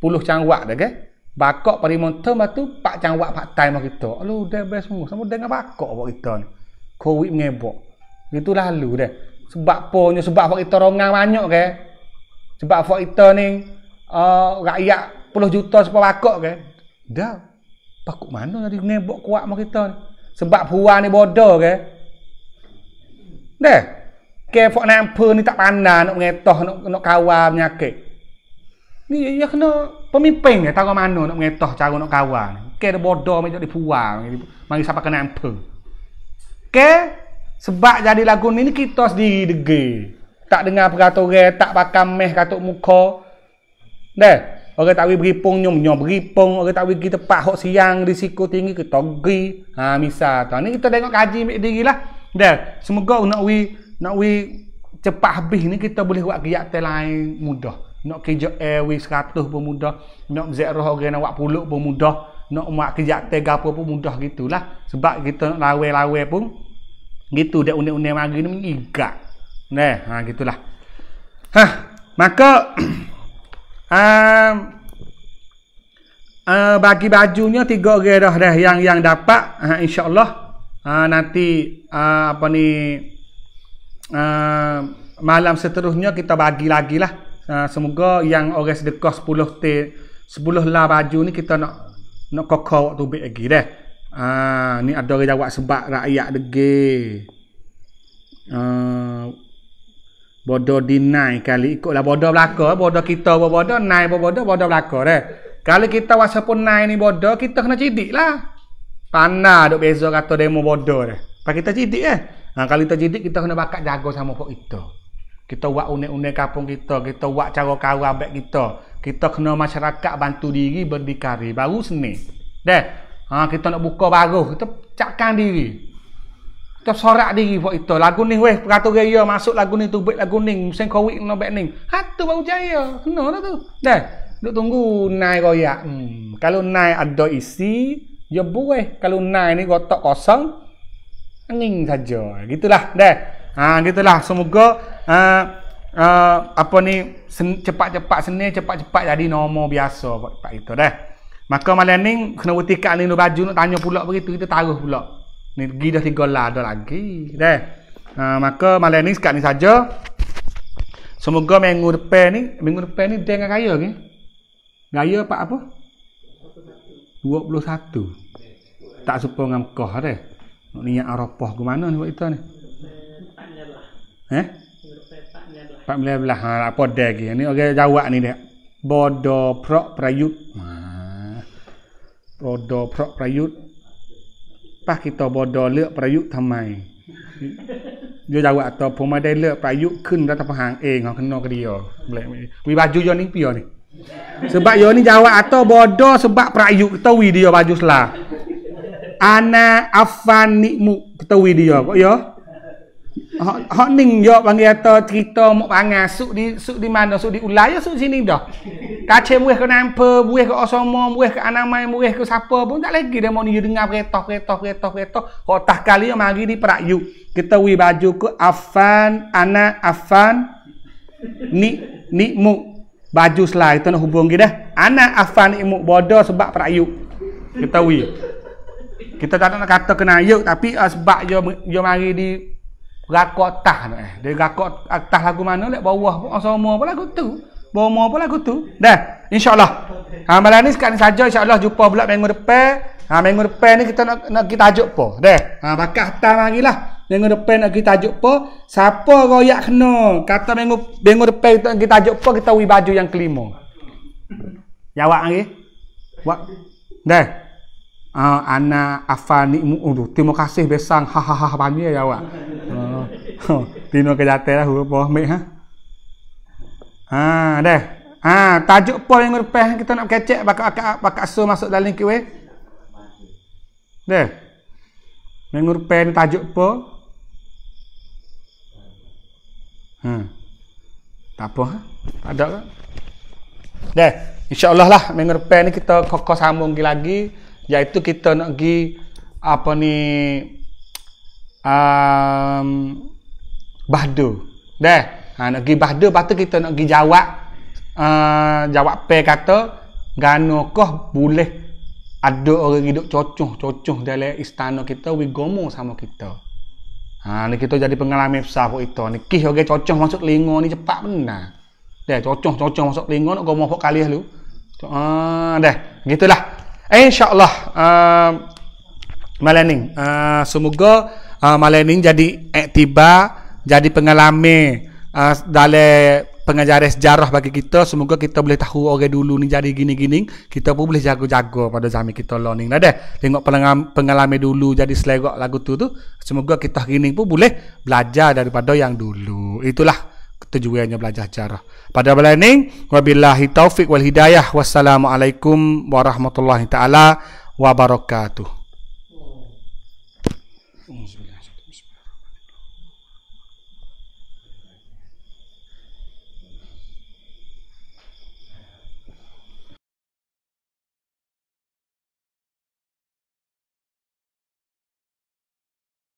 Puluh cangwak dah ke? Bakok perimun tu pak cangwak pak time kita. Alu debeng semua sama dengan bakok buat kita ni. Covid mengebok. Itu lalu deh. Sebab punya sebab faktor orang banyak ke. Sebab faktor ni uh, rakyat puluh juta sebab pakok ke. Dah. Pakok mana tadi mengebok kuat sama kita ni. Sebab puan ni bodoh ke. Dah. Ke fok nampu ni tak pandai nak mengetoh, nak, nak kawal menyakit. Ni ya, ya kena pemimpin ya tahu mana nak mengetah cara nak kawan. Kek bodoh macam di puang. Mari siapa kena ampun. Ke sebab jadi lagu ni kita sendiri dege. Tak dengar peraturan, tak pakai meh katuk muka. Dah. Orang tak boleh beripung, nyom-nyom beripung. Orang tak boleh pergi tempat hok siang, risiko tinggi, kita pergi. Ha, misal tu. Ni kita tengok kaji ambil diri lah. Dah. Semoga nak we, nak we cepat habis ni, kita boleh buat kegiatan lain mudah. Nak kerja air, we 100 pun mudah. Nak zero orang nak buat puluk pun mudah nak buat kerja tega apa pun mudah gitulah sebab kita nak lawai-lawai pun gitu dia unik-unik mari ni mengigak nah ha gitulah ha maka um, uh, bagi bajunya tiga orang dah, dah yang yang dapat ha, insyaallah ha, nanti uh, apa ni uh, malam seterusnya kita bagi lagi lah uh, semoga yang orang sedekah 10 t 10 lah baju ni kita nak nak kokoh waktu bit lagi dah. Ah, ni ada kerja buat sebab rakyat degi. Ah, bodoh dinai kali ikutlah bodoh belaka bodoh kita apa bodoh nai apa bodoh bodoh belaka deh kali kita wasa pun nai ni bodoh kita kena cidik lah tanah duk beza kata demo bodoh deh pak kita cidik eh nah, kalau kita cidik kita kena bakat jago sama pok itu kita buat unik-unik kampung kita kita buat cara kau abek kita kita kena masyarakat bantu diri berdikari baru seni deh ha, kita nak buka baru kita cakkan diri kita sorak diri buat itu lagu ni weh peratur gaya masuk lagu ni tu lagu ni musim covid nak buat ni hatu baru jaya kena lah tu deh duk tunggu naik royak hmm. kalau naik ada isi ya buih kalau naik ni gotok kosong angin saja gitulah deh ha, gitulah semoga uh, uh, apa ni sen, cepat-cepat seni cepat-cepat jadi normal biasa pak itu dah. Maka malam ni kena butikak ni baju nak tanya pula begitu kita taruh pula. Ni pergi dah tiga lah ada lagi dah. Uh, maka malam ni sekat ni saja. Semoga minggu depan ni minggu depan ni dia dengan raya ke? Raya pak apa? 21. Tak serupa dengan Mekah dah. Nak niat Arafah ke mana ni buat kita ni? Lah. Eh? พระมเลบลาหาลาปอดแดกอย่างนี้โอเคจาวะนี่เนี่ยบอดอเพราะประยุทธ์มาบอดอเพราะประยุทธ์ป้ากิตบอดอเลือกประยุทธ์ทำไมโยจาวะต่อผมมาได้เลือกประยุทธ์ขึ้นรัฐประหารเองของคณะกดีอเลวิบาจุยนิ่งเปียวนี่ sebab yo ni jawa atau bodoh sebab perayu kita video baju selah ana afani mu kita video kok yo Hak ning yo bang kata cerita mok pangasuk di suk di mana suk di ulai suk sini dah. Kace muih ke nampa, muih ke osomo, muih ke anamai, muih ke sapa pun tak lagi dia mau ni dengar beretoh beretoh beretoh beretoh. Kok tak kali yang mari di perayu. Kita wi baju ke afan ana afan ni ni mu baju selai kita nak hubung dah. Ana afan ni mu bodoh sebab perayu. Kita wi. Kita tak nak kata kena yuk tapi uh, sebab yo yo mari di rakok tah tu eh. Dia rakok atas ah, lagu mana lek bawah pun oh, sama pun lagu tu. Bawah mau pun lagu tu. Dah. Insyaallah, allah Ha malam ni sekat ni saja insyaallah jumpa pula minggu depan. Ha minggu depan ni kita nak, nak kita ajuk apa? Dah. Ha bakal atas mari lah. Minggu depan nak kita ajuk apa? Siapa royak kena? Kata minggu minggu depan kita nak kita ajuk apa? Kita wi yang kelima. Jawab ya, lagi. Dah uh, ana afani uh, terima kasih besang ha ha ha pani ha, ya awak tino ha, kejate lah apa mek ha ha deh ha tajuk pol yang repeh kita nak kecek bakak bakak so masuk dalam kiwe deh Mengurpen tajuk apa hmm tak apa ha? tak ada ke deh insyaallah lah mengurpen ni kita kokoh sambung -lagi iaitu kita nak pergi apa ni um, bahdu dah ha, nak pergi bahdu lepas kita nak pergi jawab uh, ha, jawab pe kata gano kah boleh ada orang hidup cocoh-cocoh dalam istana kita we gomo sama kita ha ni kita jadi pengalaman besar kok itu ni kisah orang cocoh masuk lingo ni cepat mana? dah cocoh-cocoh masuk lingo nak gomo kok kali lu ah ha, uh, dah gitulah Eh, InsyaAllah uh, malam ni. Uh, semoga uh, malam ni jadi aktiba, jadi pengalami uh, dalam pengajaran sejarah bagi kita. Semoga kita boleh tahu orang dulu ni jadi gini-gini. Kita pun boleh jaga-jaga pada zaman kita learning. Nah, deh. Tengok pengalami dulu jadi selegok lagu tu tu. Semoga kita gini pun boleh belajar daripada yang dulu. Itulah kita juga hanya belajar sejarah. Pada bulan ini, wabillahi taufik wal hidayah. Wassalamualaikum warahmatullahi taala wabarakatuh.